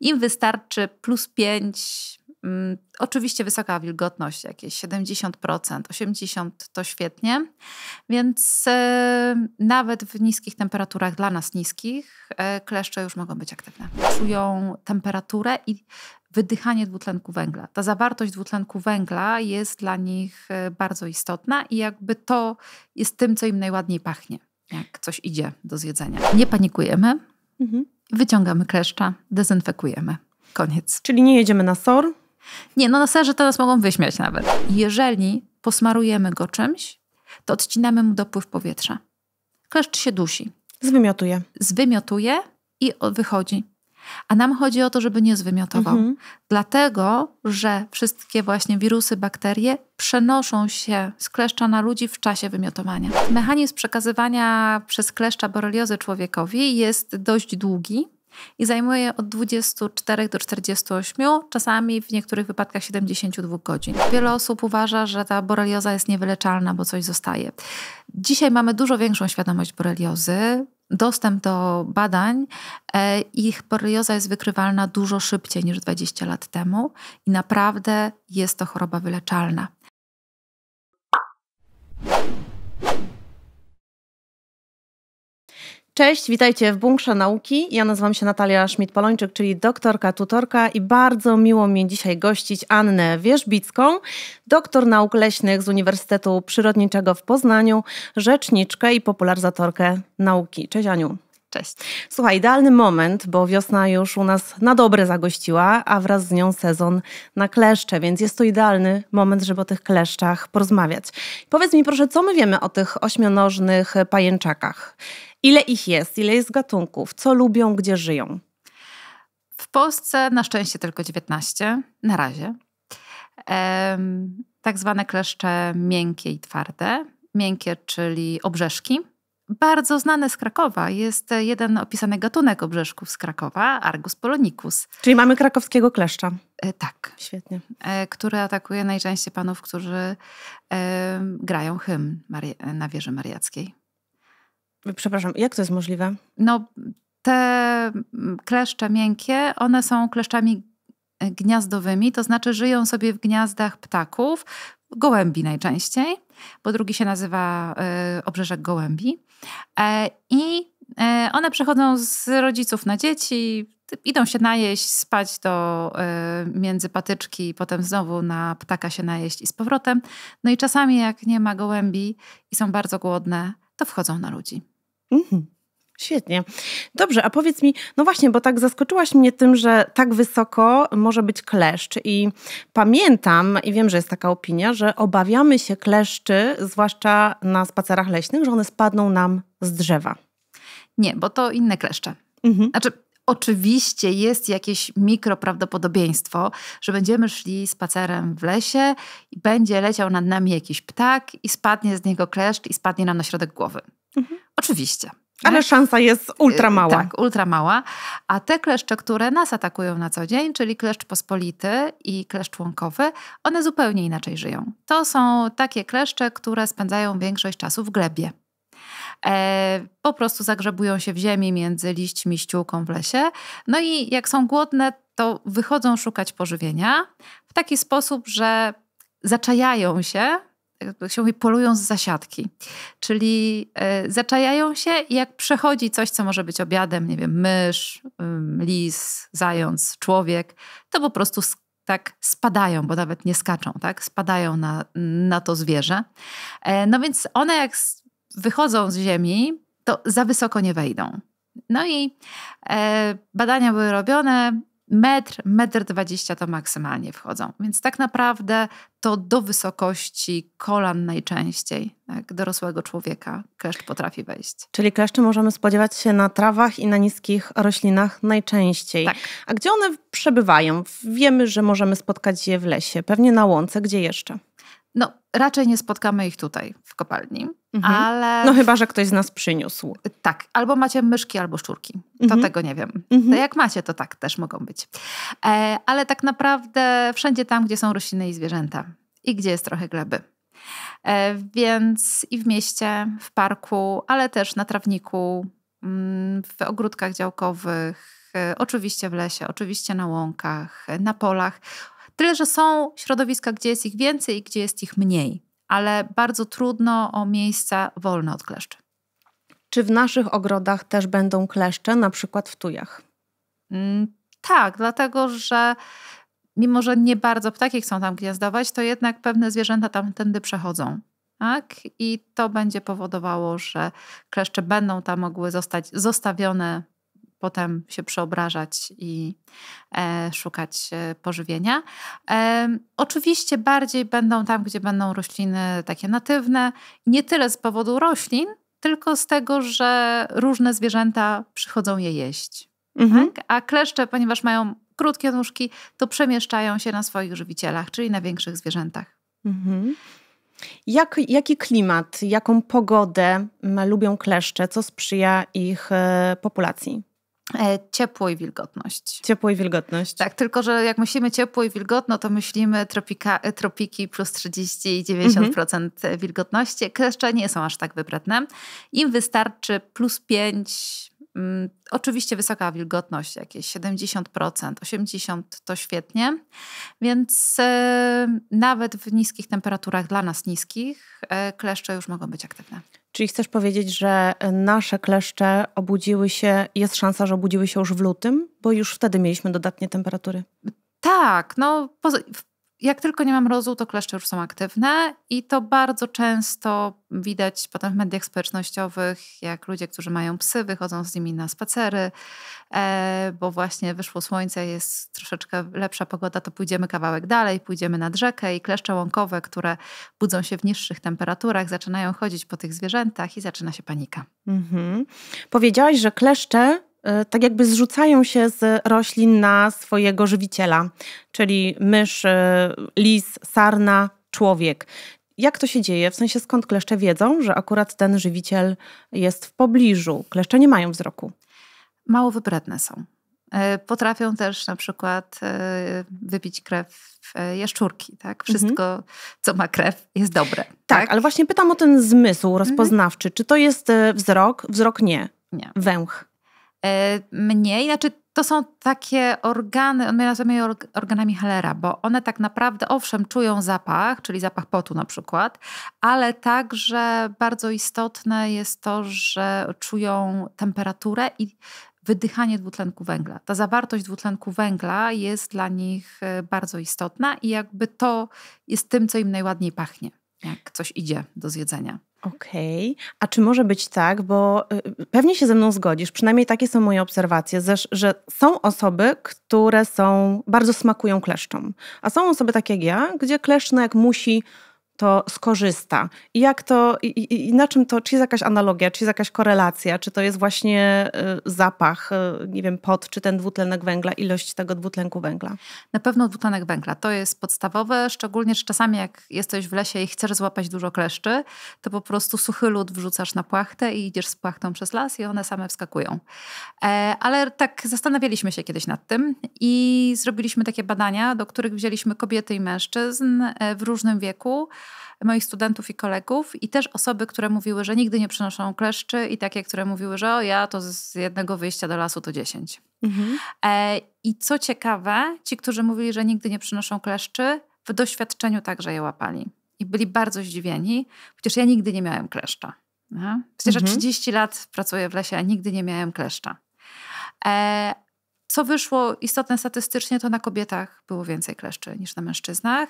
Im wystarczy plus 5, mm, oczywiście wysoka wilgotność, jakieś 70%, 80% to świetnie, więc e, nawet w niskich temperaturach, dla nas niskich, e, kleszcze już mogą być aktywne. Czują temperaturę i wydychanie dwutlenku węgla. Ta zawartość dwutlenku węgla jest dla nich e, bardzo istotna i jakby to jest tym, co im najładniej pachnie, jak coś idzie do zjedzenia. Nie panikujemy, Mhm. Wyciągamy kleszcza, dezynfekujemy. Koniec. Czyli nie jedziemy na SOR? Nie, no na serze teraz mogą wyśmiać nawet. Jeżeli posmarujemy go czymś, to odcinamy mu dopływ powietrza. Kleszcz się dusi. Zwymiotuje. Zwymiotuje i wychodzi. A nam chodzi o to, żeby nie zwymiotował. Mhm. Dlatego, że wszystkie właśnie wirusy, bakterie przenoszą się z kleszcza na ludzi w czasie wymiotowania. Mechanizm przekazywania przez kleszcza boreliozy człowiekowi jest dość długi i zajmuje od 24 do 48, czasami w niektórych wypadkach 72 godzin. Wiele osób uważa, że ta borelioza jest niewyleczalna, bo coś zostaje. Dzisiaj mamy dużo większą świadomość boreliozy dostęp do badań, e, ich borelioza jest wykrywalna dużo szybciej niż 20 lat temu i naprawdę jest to choroba wyleczalna. Cześć, witajcie w Bunkrze Nauki. Ja nazywam się Natalia Szmid-Polończyk, czyli doktorka, tutorka i bardzo miło mi dzisiaj gościć Annę Wierzbicką, doktor nauk leśnych z Uniwersytetu Przyrodniczego w Poznaniu, rzeczniczkę i popularyzatorkę nauki. Cześć Aniu. Cześć. Słuchaj, idealny moment, bo wiosna już u nas na dobre zagościła, a wraz z nią sezon na kleszcze, więc jest to idealny moment, żeby o tych kleszczach porozmawiać. Powiedz mi proszę, co my wiemy o tych ośmionożnych pajęczakach? Ile ich jest? Ile jest gatunków? Co lubią? Gdzie żyją? W Polsce na szczęście tylko 19 na razie. Ehm, tak zwane kleszcze miękkie i twarde. Miękkie, czyli obrzeszki, bardzo znane z Krakowa jest e, jeden opisany gatunek obrzeszków z Krakowa, Argus polonicus. Czyli mamy krakowskiego kleszcza. E, tak. Świetnie. E, który atakuje najczęściej panów, którzy e, grają hymn na wieży mariackiej. Przepraszam, jak to jest możliwe? No, te kleszcze miękkie, one są kleszczami gniazdowymi, to znaczy żyją sobie w gniazdach ptaków, gołębi najczęściej, bo drugi się nazywa e, obrzeżek gołębi. E, I e, one przechodzą z rodziców na dzieci, idą się najeść, spać do między patyczki, potem znowu na ptaka się najeść i z powrotem. No i czasami jak nie ma gołębi i są bardzo głodne, to wchodzą na ludzi. Mhm. Świetnie. Dobrze, a powiedz mi, no właśnie, bo tak zaskoczyłaś mnie tym, że tak wysoko może być kleszcz. I pamiętam, i wiem, że jest taka opinia, że obawiamy się kleszczy, zwłaszcza na spacerach leśnych, że one spadną nam z drzewa. Nie, bo to inne kleszcze. Mhm. Znaczy, Oczywiście jest jakieś mikroprawdopodobieństwo, że będziemy szli spacerem w lesie i będzie leciał nad nami jakiś ptak i spadnie z niego kleszcz i spadnie nam na środek głowy. Mhm. Oczywiście. Ale no. szansa jest ultra y, mała. Tak, ultra mała. A te kleszcze, które nas atakują na co dzień, czyli kleszcz pospolity i kleszcz członkowy, one zupełnie inaczej żyją. To są takie kleszcze, które spędzają większość czasu w glebie. E, po prostu zagrzebują się w ziemi między liśćmi, ściółką w lesie. No i jak są głodne, to wychodzą szukać pożywienia w taki sposób, że zaczajają się się mówi, polują z zasiadki. Czyli e, zaczajają się i jak przechodzi coś, co może być obiadem, nie wiem, mysz, lis, zając, człowiek, to po prostu tak spadają, bo nawet nie skaczą, tak? Spadają na, na to zwierzę. E, no więc one jak wychodzą z ziemi, to za wysoko nie wejdą. No i e, badania były robione metr, metr dwadzieścia to maksymalnie wchodzą. Więc tak naprawdę to do wysokości kolan najczęściej tak, dorosłego człowieka kleszcz potrafi wejść. Czyli kleszcze możemy spodziewać się na trawach i na niskich roślinach najczęściej. Tak. A gdzie one przebywają? Wiemy, że możemy spotkać je w lesie, pewnie na łące, gdzie jeszcze? No, raczej nie spotkamy ich tutaj, w kopalni. Mhm. Ale... No chyba, że ktoś z nas przyniósł. Tak, albo macie myszki, albo szczurki. To mhm. tego nie wiem. Mhm. To jak macie, to tak też mogą być. E, ale tak naprawdę wszędzie tam, gdzie są rośliny i zwierzęta i gdzie jest trochę gleby. E, więc i w mieście, w parku, ale też na trawniku, mm, w ogródkach działkowych, e, oczywiście w lesie, oczywiście na łąkach, e, na polach. Tyle, że są środowiska, gdzie jest ich więcej i gdzie jest ich mniej ale bardzo trudno o miejsca wolne od kleszczy. Czy w naszych ogrodach też będą kleszcze, na przykład w tujach? Mm, tak, dlatego że mimo, że nie bardzo ptaki chcą tam gniazdować, to jednak pewne zwierzęta tamtędy przechodzą. Tak? I to będzie powodowało, że kleszcze będą tam mogły zostać zostawione potem się przeobrażać i e, szukać e, pożywienia. E, oczywiście bardziej będą tam, gdzie będą rośliny takie natywne, nie tyle z powodu roślin, tylko z tego, że różne zwierzęta przychodzą je jeść. Mhm. Tak? A kleszcze, ponieważ mają krótkie nóżki, to przemieszczają się na swoich żywicielach, czyli na większych zwierzętach. Mhm. Jak, jaki klimat, jaką pogodę mm, lubią kleszcze, co sprzyja ich e, populacji? E, ciepło i wilgotność. Ciepło i wilgotność. Tak, tylko że jak myślimy ciepło i wilgotno, to myślimy tropika, e, tropiki plus 30 i 90% mhm. wilgotności. Kleszcze nie są aż tak wybredne. Im wystarczy plus 5, mm, oczywiście wysoka wilgotność, jakieś 70%, 80% to świetnie. Więc e, nawet w niskich temperaturach, dla nas niskich, kleszcze już mogą być aktywne. Czyli chcesz powiedzieć, że nasze kleszcze obudziły się, jest szansa, że obudziły się już w lutym, bo już wtedy mieliśmy dodatnie temperatury. Tak, no jak tylko nie mam rozu, to kleszcze już są aktywne i to bardzo często widać potem w mediach społecznościowych, jak ludzie, którzy mają psy, wychodzą z nimi na spacery, e, bo właśnie wyszło słońce, jest troszeczkę lepsza pogoda, to pójdziemy kawałek dalej, pójdziemy nad rzekę i kleszcze łąkowe, które budzą się w niższych temperaturach, zaczynają chodzić po tych zwierzętach i zaczyna się panika. Mhm. Powiedziałaś, że kleszcze E, tak jakby zrzucają się z roślin na swojego żywiciela, czyli mysz, e, lis, sarna, człowiek. Jak to się dzieje? W sensie skąd kleszcze wiedzą, że akurat ten żywiciel jest w pobliżu? Kleszcze nie mają wzroku. Mało wybredne są. E, potrafią też na przykład wypić krew jaszczurki, tak? Mhm. Wszystko, mhm. co ma krew, jest dobre. Tak, tak, ale właśnie pytam o ten zmysł mhm. rozpoznawczy. Mhm. Czy to jest wzrok? Wzrok nie. Nie. Węch. Yy, mniej. Znaczy, to są takie organy, on nazywamy je organami Halera, bo one tak naprawdę, owszem, czują zapach, czyli zapach potu na przykład, ale także bardzo istotne jest to, że czują temperaturę i wydychanie dwutlenku węgla. Ta zawartość dwutlenku węgla jest dla nich y, bardzo istotna i jakby to jest tym, co im najładniej pachnie, jak coś idzie do zjedzenia. Okej, okay. a czy może być tak, bo y, pewnie się ze mną zgodzisz, przynajmniej takie są moje obserwacje, że są osoby, które są bardzo smakują kleszczom, a są osoby takie jak ja, gdzie kleszcz no jak musi to skorzysta. I jak to, i, i, i, na czym to, czy jest jakaś analogia, czy jest jakaś korelacja, czy to jest właśnie y, zapach, y, nie wiem, pot, czy ten dwutlenek węgla, ilość tego dwutlenku węgla? Na pewno dwutlenek węgla. To jest podstawowe, szczególnie, że czasami jak jesteś w lesie i chcesz złapać dużo kleszczy, to po prostu suchy lód wrzucasz na płachtę i idziesz z płachtą przez las i one same wskakują. E, ale tak zastanawialiśmy się kiedyś nad tym i zrobiliśmy takie badania, do których wzięliśmy kobiety i mężczyzn e, w różnym wieku, moich studentów i kolegów i też osoby, które mówiły, że nigdy nie przynoszą kleszczy i takie, które mówiły, że o ja to z jednego wyjścia do lasu to dziesięć. Mhm. E, I co ciekawe, ci, którzy mówili, że nigdy nie przynoszą kleszczy, w doświadczeniu także je łapali. I byli bardzo zdziwieni, przecież ja nigdy nie miałem kleszcza. Przecież mhm. 30 lat pracuję w lesie, a nigdy nie miałem kleszcza. E, co wyszło istotne statystycznie, to na kobietach było więcej kleszczy niż na mężczyznach.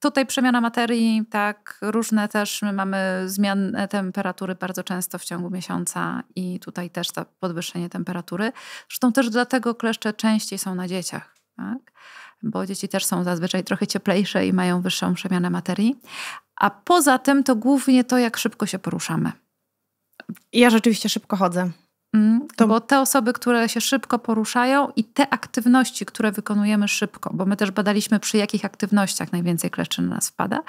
Tutaj przemiana materii, tak, różne też, my mamy zmianę temperatury bardzo często w ciągu miesiąca i tutaj też to podwyższenie temperatury. Zresztą też dlatego kleszcze częściej są na dzieciach, tak? bo dzieci też są zazwyczaj trochę cieplejsze i mają wyższą przemianę materii. A poza tym to głównie to, jak szybko się poruszamy. Ja rzeczywiście szybko chodzę. Mm, to... Bo te osoby, które się szybko poruszają i te aktywności, które wykonujemy szybko, bo my też badaliśmy, przy jakich aktywnościach najwięcej kleszczy na nas wpada,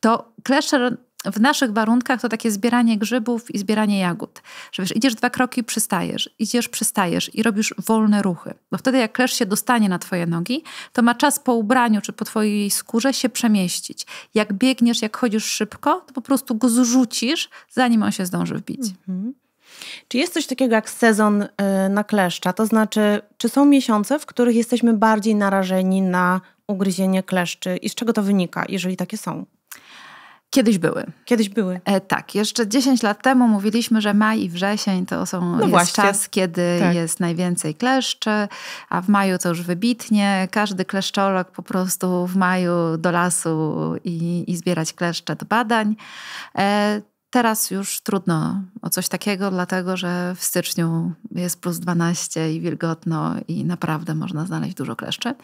to kleszcze w naszych warunkach to takie zbieranie grzybów i zbieranie jagód. Że wiesz, idziesz dwa kroki, przystajesz, idziesz, przystajesz i robisz wolne ruchy. Bo wtedy jak klesz się dostanie na twoje nogi, to ma czas po ubraniu czy po twojej skórze się przemieścić. Jak biegniesz, jak chodzisz szybko, to po prostu go zrzucisz, zanim on się zdąży wbić. Mhm. Czy jest coś takiego jak sezon y, na kleszcza? To znaczy, czy są miesiące, w których jesteśmy bardziej narażeni na ugryzienie kleszczy i z czego to wynika, jeżeli takie są? Kiedyś były. Kiedyś były. E, tak, jeszcze 10 lat temu mówiliśmy, że maj i wrzesień to są no jest czas, kiedy tak. jest najwięcej kleszczy, a w maju to już wybitnie. Każdy kleszczolog po prostu w maju do lasu i, i zbierać kleszcze do badań. E, Teraz już trudno o coś takiego, dlatego że w styczniu jest plus 12 i wilgotno i naprawdę można znaleźć dużo kleszczy.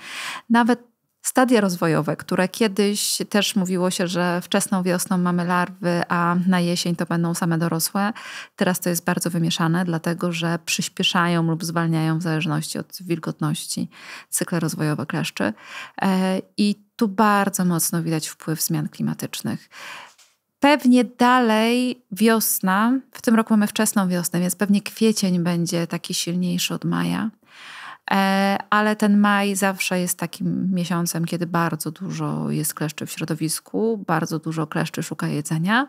Nawet stadia rozwojowe, które kiedyś też mówiło się, że wczesną wiosną mamy larwy, a na jesień to będą same dorosłe. Teraz to jest bardzo wymieszane, dlatego że przyspieszają lub zwalniają w zależności od wilgotności cykle rozwojowe kleszczy. E, I tu bardzo mocno widać wpływ zmian klimatycznych. Pewnie dalej wiosna, w tym roku mamy wczesną wiosnę, więc pewnie kwiecień będzie taki silniejszy od maja. E, ale ten maj zawsze jest takim miesiącem, kiedy bardzo dużo jest kleszczy w środowisku, bardzo dużo kleszczy szuka jedzenia.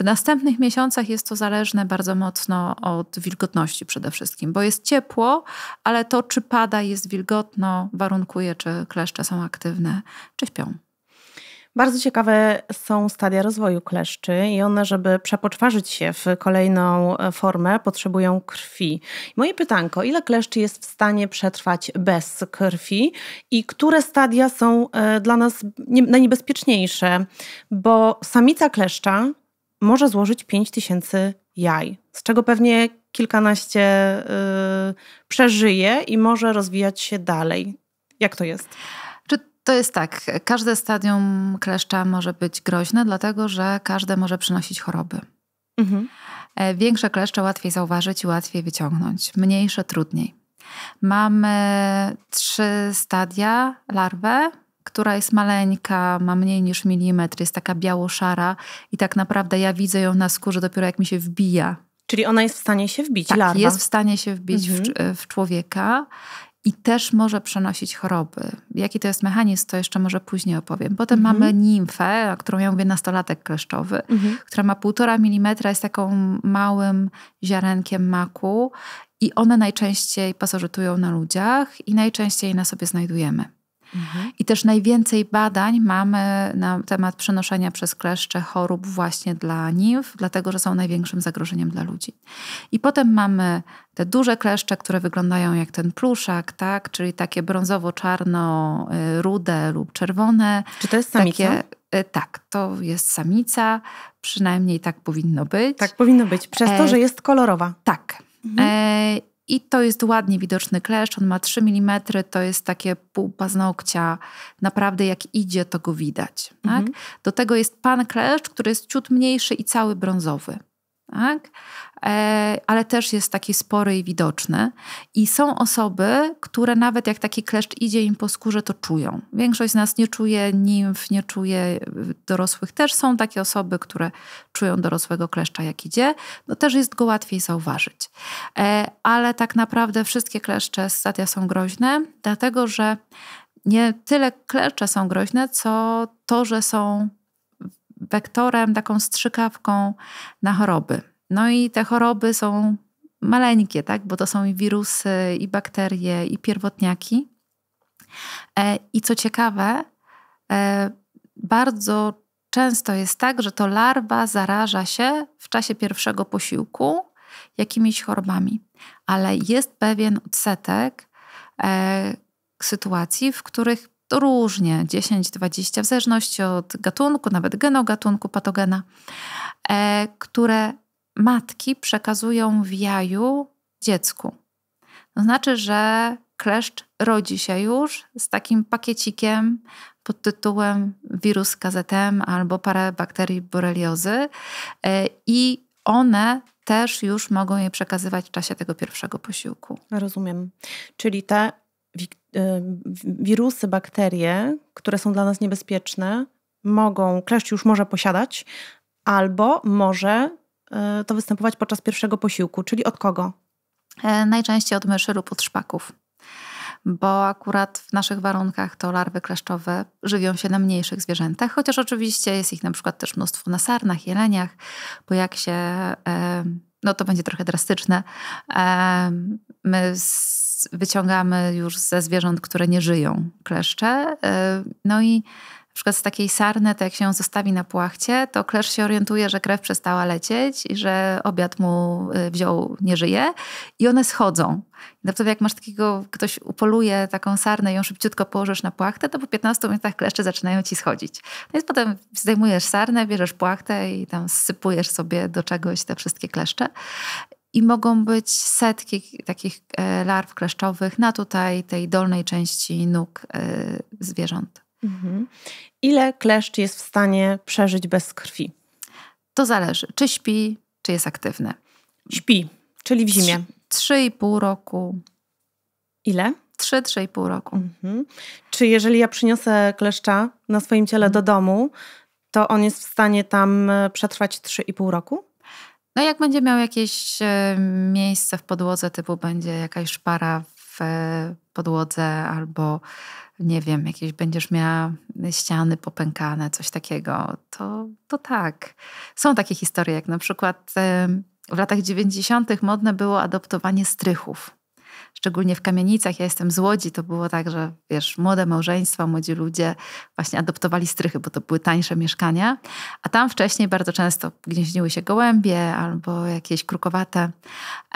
W następnych miesiącach jest to zależne bardzo mocno od wilgotności przede wszystkim, bo jest ciepło, ale to czy pada, jest wilgotno, warunkuje, czy kleszcze są aktywne, czy śpią. Bardzo ciekawe są stadia rozwoju kleszczy i one, żeby przepoczwarzyć się w kolejną e, formę, potrzebują krwi. Moje pytanko, ile kleszczy jest w stanie przetrwać bez krwi i które stadia są e, dla nas najniebezpieczniejsze? Bo samica kleszcza może złożyć 5000 jaj, z czego pewnie kilkanaście yy, przeżyje i może rozwijać się dalej. Jak to jest? To jest tak. Każde stadium kleszcza może być groźne, dlatego że każde może przynosić choroby. Mhm. E, większe kleszcze łatwiej zauważyć i łatwiej wyciągnąć, mniejsze trudniej. Mamy trzy stadia larwę, która jest maleńka, ma mniej niż milimetr, jest taka biało-szara i tak naprawdę ja widzę ją na skórze dopiero jak mi się wbija. Czyli ona jest w stanie się wbić, tak, larwa. jest w stanie się wbić mhm. w, w człowieka i też może przenosić choroby. Jaki to jest mechanizm, to jeszcze może później opowiem. Potem mhm. mamy nimfę, o którą ja mówię nastolatek kleszczowy, mhm. która ma półtora milimetra, jest taką małym ziarenkiem maku i one najczęściej pasożytują na ludziach i najczęściej na sobie znajdujemy. Mhm. I też najwięcej badań mamy na temat przenoszenia przez kleszcze chorób właśnie dla nimf, dlatego że są największym zagrożeniem dla ludzi. I potem mamy te duże kleszcze, które wyglądają jak ten pluszak, tak? czyli takie brązowo-czarno, y, rude lub czerwone. Czy to jest samica? Takie, y, tak, to jest samica, przynajmniej tak powinno być. Tak powinno być, przez to, e, że jest kolorowa. Tak. Mhm. E i to jest ładnie widoczny kleszcz, on ma 3 mm, to jest takie pół paznokcia. Naprawdę jak idzie, to go widać. Tak? Mhm. Do tego jest pan kleszcz, który jest ciut mniejszy i cały brązowy tak? E, ale też jest taki spory i widoczny. I są osoby, które nawet jak taki kleszcz idzie im po skórze, to czują. Większość z nas nie czuje nimf, nie czuje y, dorosłych. Też są takie osoby, które czują dorosłego kleszcza jak idzie. No też jest go łatwiej zauważyć. E, ale tak naprawdę wszystkie kleszcze z stadia są groźne, dlatego że nie tyle kleszcze są groźne, co to, że są wektorem, taką strzykawką na choroby. No i te choroby są maleńkie, tak? bo to są i wirusy, i bakterie, i pierwotniaki. E, I co ciekawe, e, bardzo często jest tak, że to larwa zaraża się w czasie pierwszego posiłku jakimiś chorobami, ale jest pewien odsetek e, sytuacji, w których różnie 10-20, w zależności od gatunku, nawet genogatunku patogena, e, które matki przekazują w jaju dziecku. To znaczy, że kleszcz rodzi się już z takim pakiecikiem pod tytułem wirus KZM albo parę bakterii boreliozy e, i one też już mogą je przekazywać w czasie tego pierwszego posiłku. Rozumiem. Czyli te E, wirusy, bakterie, które są dla nas niebezpieczne, mogą, kleszcz już może posiadać, albo może e, to występować podczas pierwszego posiłku, czyli od kogo? E, najczęściej od myszy lub od szpaków. Bo akurat w naszych warunkach to larwy kleszczowe żywią się na mniejszych zwierzętach, chociaż oczywiście jest ich na przykład też mnóstwo na sarnach, jeleniach, bo jak się, no to będzie trochę drastyczne, my wyciągamy już ze zwierząt, które nie żyją, kleszcze. Y, no i na przykład z takiej sarny, to jak się ją zostawi na płachcie, to klesz się orientuje, że krew przestała lecieć i że obiad mu y, wziął, nie żyje. I one schodzą. No wtedy jak masz takiego, ktoś upoluje taką sarnę i ją szybciutko położysz na płachtę, to po 15 minutach kleszcze zaczynają ci schodzić. No więc potem zdejmujesz sarnę, bierzesz płachtę i tam sypujesz sobie do czegoś te wszystkie kleszcze i mogą być setki takich e, larw kleszczowych na tutaj tej dolnej części nóg e, zwierząt. Mhm. Ile kleszcz jest w stanie przeżyć bez krwi? To zależy, czy śpi, czy jest aktywny. Śpi, czyli w zimie. 3,5 roku. Ile? 3-3,5 roku. Mhm. Czy jeżeli ja przyniosę kleszcza na swoim ciele mhm. do domu, to on jest w stanie tam e, przetrwać 3,5 roku? No jak będzie miał jakieś e, miejsce w podłodze, typu będzie jakaś szpara w e, podłodze albo nie wiem, jakieś będziesz miała ściany popękane, coś takiego, to, to tak. Są takie historie, jak na przykład e, w latach 90. modne było adoptowanie strychów szczególnie w kamienicach. Ja jestem z Łodzi, to było tak, że wiesz, młode małżeństwa, młodzi ludzie właśnie adoptowali strychy, bo to były tańsze mieszkania. A tam wcześniej bardzo często gnieździły się gołębie albo jakieś krukowate.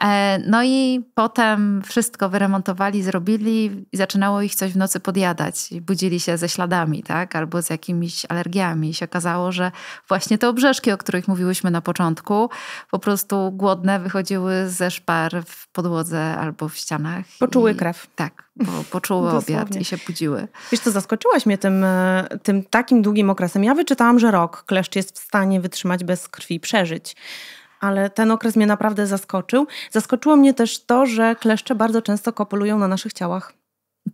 E, no i potem wszystko wyremontowali, zrobili i zaczynało ich coś w nocy podjadać. I budzili się ze śladami, tak? Albo z jakimiś alergiami. I się okazało, że właśnie te obrzeżki, o których mówiłyśmy na początku, po prostu głodne wychodziły ze szpar w podłodze albo w ścianach kolanach. Poczuły i, krew. Tak, poczuły obiad i się budziły. Wiesz to zaskoczyłaś mnie tym, e, tym takim długim okresem. Ja wyczytałam, że rok kleszcz jest w stanie wytrzymać bez krwi, przeżyć ale ten okres mnie naprawdę zaskoczył. Zaskoczyło mnie też to, że kleszcze bardzo często kopulują na naszych ciałach.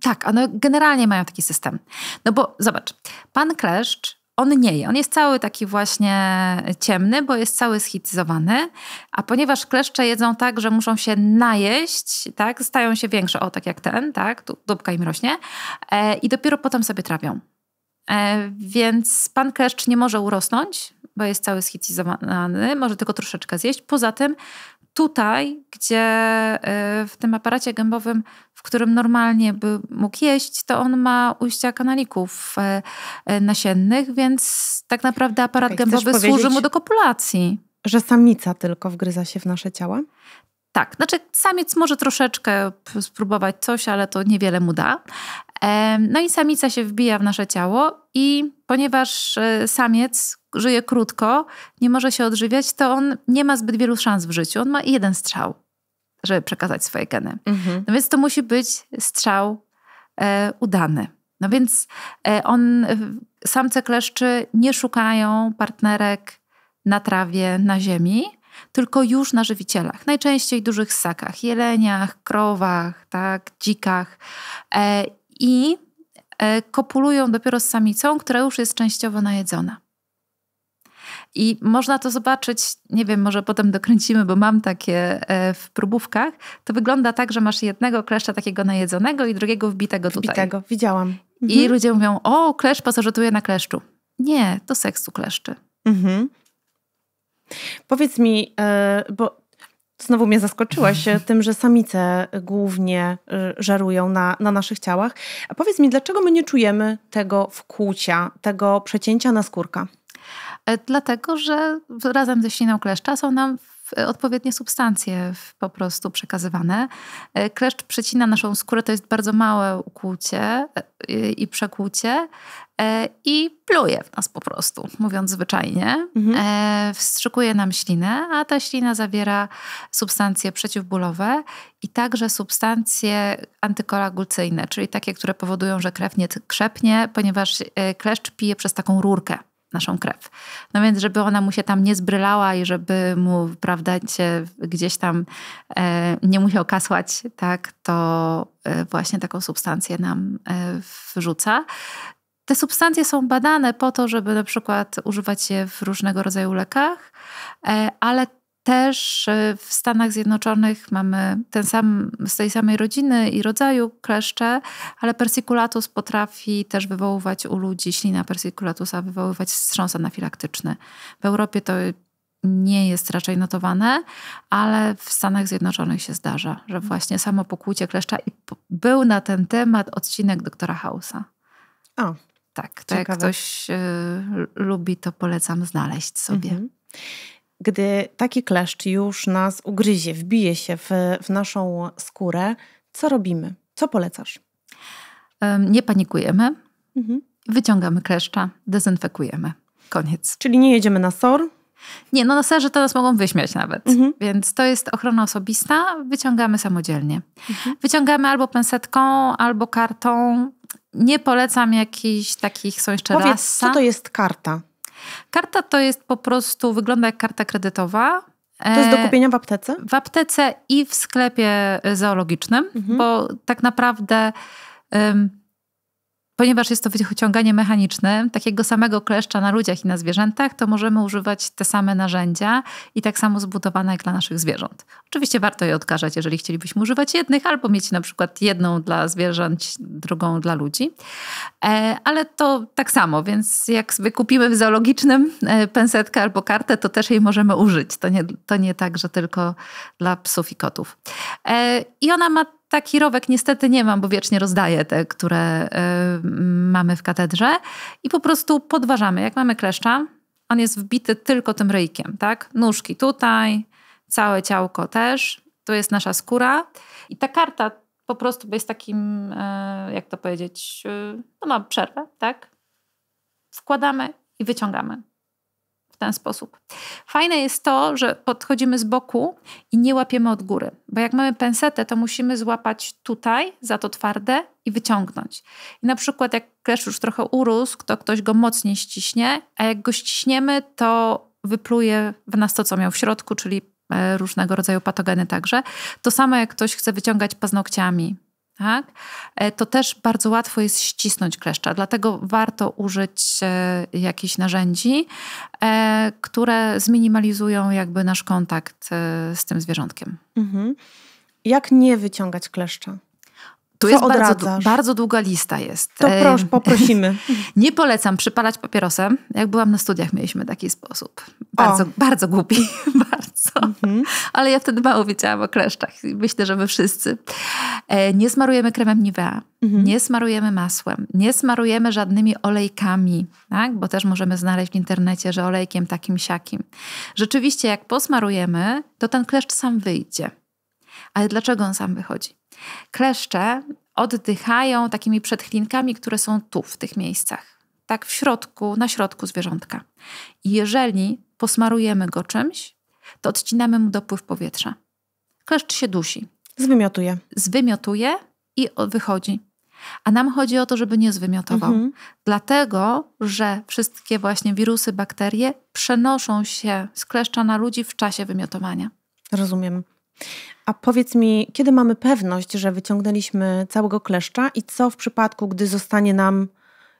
Tak, one generalnie mają taki system. No bo zobacz, pan kleszcz on nie je. On jest cały taki właśnie ciemny, bo jest cały schizowany, a ponieważ kleszcze jedzą tak, że muszą się najeść, tak, stają się większe, o tak jak ten, tak, tu dupka im rośnie e, i dopiero potem sobie trawią. E, więc pan kleszcz nie może urosnąć, bo jest cały schizowany, może tylko troszeczkę zjeść. Poza tym tutaj, gdzie e, w tym aparacie gębowym, w którym normalnie by mógł jeść, to on ma ujścia kanalików e, e, nasiennych, więc tak naprawdę aparat okay, gębowy służy mu do kopulacji. Że samica tylko wgryza się w nasze ciała? Tak, znaczy samiec może troszeczkę spróbować coś, ale to niewiele mu da. No i samica się wbija w nasze ciało i ponieważ samiec, żyje krótko, nie może się odżywiać, to on nie ma zbyt wielu szans w życiu. On ma jeden strzał, żeby przekazać swoje geny. Mhm. No więc to musi być strzał e, udany. No więc e, on, e, samce kleszczy nie szukają partnerek na trawie, na ziemi, tylko już na żywicielach. Najczęściej dużych ssakach, jeleniach, krowach, tak, dzikach. E, I e, kopulują dopiero z samicą, która już jest częściowo najedzona. I można to zobaczyć, nie wiem, może potem dokręcimy, bo mam takie e, w próbówkach. To wygląda tak, że masz jednego kleszcza takiego najedzonego i drugiego wbitego, tutaj. Wbitego, widziałam. Mhm. I ludzie mówią, o, klesz pasożytuje na kleszczu. Nie, to seksu kleszczy. Mhm. Powiedz mi, e, bo znowu mnie zaskoczyłaś e, tym, że samice głównie żerują na, na naszych ciałach. A powiedz mi, dlaczego my nie czujemy tego wkłucia, tego przecięcia na skórka? E, dlatego że razem ze śliną kleszcza są nam e, odpowiednie substancje po prostu przekazywane. E, kleszcz przecina naszą skórę, to jest bardzo małe ukłucie i przekłucie i pluje w nas po prostu, mówiąc zwyczajnie. Mhm. Wstrzykuje nam ślinę, a ta ślina zawiera substancje przeciwbólowe i także substancje antykolagucyjne, czyli takie, które powodują, że krew nie krzepnie, ponieważ kleszcz pije przez taką rurkę naszą krew. No więc, żeby ona mu się tam nie zbrylała i żeby mu, prawda, cię, gdzieś tam e, nie musiał kasłać, tak, to e, właśnie taką substancję nam e, wrzuca. Te substancje są badane po to, żeby na przykład używać je w różnego rodzaju lekach, e, ale też e, w Stanach Zjednoczonych mamy ten sam, z tej samej rodziny i rodzaju kleszcze, ale persiculatus potrafi też wywoływać u ludzi, ślina persiculatusa wywoływać wstrząs anafilaktyczny. W Europie to nie jest raczej notowane, ale w Stanach Zjednoczonych się zdarza, że właśnie samo pokłucie kleszcza i był na ten temat odcinek doktora Hausa. O, tak, to jak ktoś y, lubi, to polecam znaleźć sobie. Mhm. Gdy taki kleszcz już nas ugryzie, wbije się w, w naszą skórę, co robimy? Co polecasz? Nie panikujemy, mhm. wyciągamy kleszcza, dezynfekujemy. Koniec. Czyli nie jedziemy na SOR, nie, no na serze to nas mogą wyśmiać nawet. Mhm. Więc to jest ochrona osobista, wyciągamy samodzielnie. Mhm. Wyciągamy albo pensetką, albo kartą. Nie polecam jakichś takich, są jeszcze Powiedz, rasa. co to jest karta? Karta to jest po prostu, wygląda jak karta kredytowa. To jest do e, kupienia w aptece? W aptece i w sklepie e, zoologicznym, mhm. bo tak naprawdę. Um, ponieważ jest to wyciąganie mechaniczne, takiego samego kleszcza na ludziach i na zwierzętach, to możemy używać te same narzędzia i tak samo zbudowane jak dla naszych zwierząt. Oczywiście warto je odkażać, jeżeli chcielibyśmy używać jednych, albo mieć na przykład jedną dla zwierząt, drugą dla ludzi. E, ale to tak samo, więc jak wykupimy w zoologicznym e, pensetkę albo kartę, to też jej możemy użyć. To nie, to nie tak, że tylko dla psów i kotów. E, I ona ma Taki rowek niestety nie mam, bo wiecznie rozdaję te, które y, mamy w katedrze i po prostu podważamy. Jak mamy kleszcza, on jest wbity tylko tym ryjkiem, tak? Nóżki tutaj, całe ciałko też, to jest nasza skóra. I ta karta po prostu jest takim, y, jak to powiedzieć, y, no ma przerwę, tak? Wkładamy i wyciągamy ten sposób. Fajne jest to, że podchodzimy z boku i nie łapiemy od góry, bo jak mamy pensetę, to musimy złapać tutaj, za to twarde i wyciągnąć. I na przykład jak klesz już trochę urósł, to ktoś go mocniej ściśnie, a jak go ściśniemy, to wypluje w nas to, co miał w środku, czyli e, różnego rodzaju patogeny także. To samo jak ktoś chce wyciągać paznokciami tak? E, to też bardzo łatwo jest ścisnąć kleszcza. Dlatego warto użyć e, jakichś narzędzi, e, które zminimalizują jakby nasz kontakt z tym zwierzątkiem. Mhm. Jak nie wyciągać kleszcza? To jest bardzo, bardzo długa lista jest. To proszę, poprosimy. nie polecam przypalać papierosem. Jak byłam na studiach, mieliśmy taki sposób. Bardzo, bardzo głupi, bardzo. Mhm. Ale ja wtedy mało wiedziałam o kleszczach. Myślę, że my wszyscy. E, nie smarujemy kremem Nivea, mhm. nie smarujemy masłem, nie smarujemy żadnymi olejkami, tak? bo też możemy znaleźć w internecie, że olejkiem takim siakim. Rzeczywiście, jak posmarujemy, to ten kleszcz sam wyjdzie. Ale dlaczego on sam wychodzi? Kleszcze oddychają takimi przedchlinkami, które są tu, w tych miejscach. Tak w środku, na środku zwierzątka. I jeżeli posmarujemy go czymś, to odcinamy mu dopływ powietrza. Kleszcz się dusi. Zwymiotuje. Zwymiotuje i wychodzi. A nam chodzi o to, żeby nie zwymiotował. Mhm. Dlatego, że wszystkie właśnie wirusy, bakterie przenoszą się z kleszcza na ludzi w czasie wymiotowania. Rozumiem. A powiedz mi, kiedy mamy pewność, że wyciągnęliśmy całego kleszcza i co w przypadku, gdy zostanie nam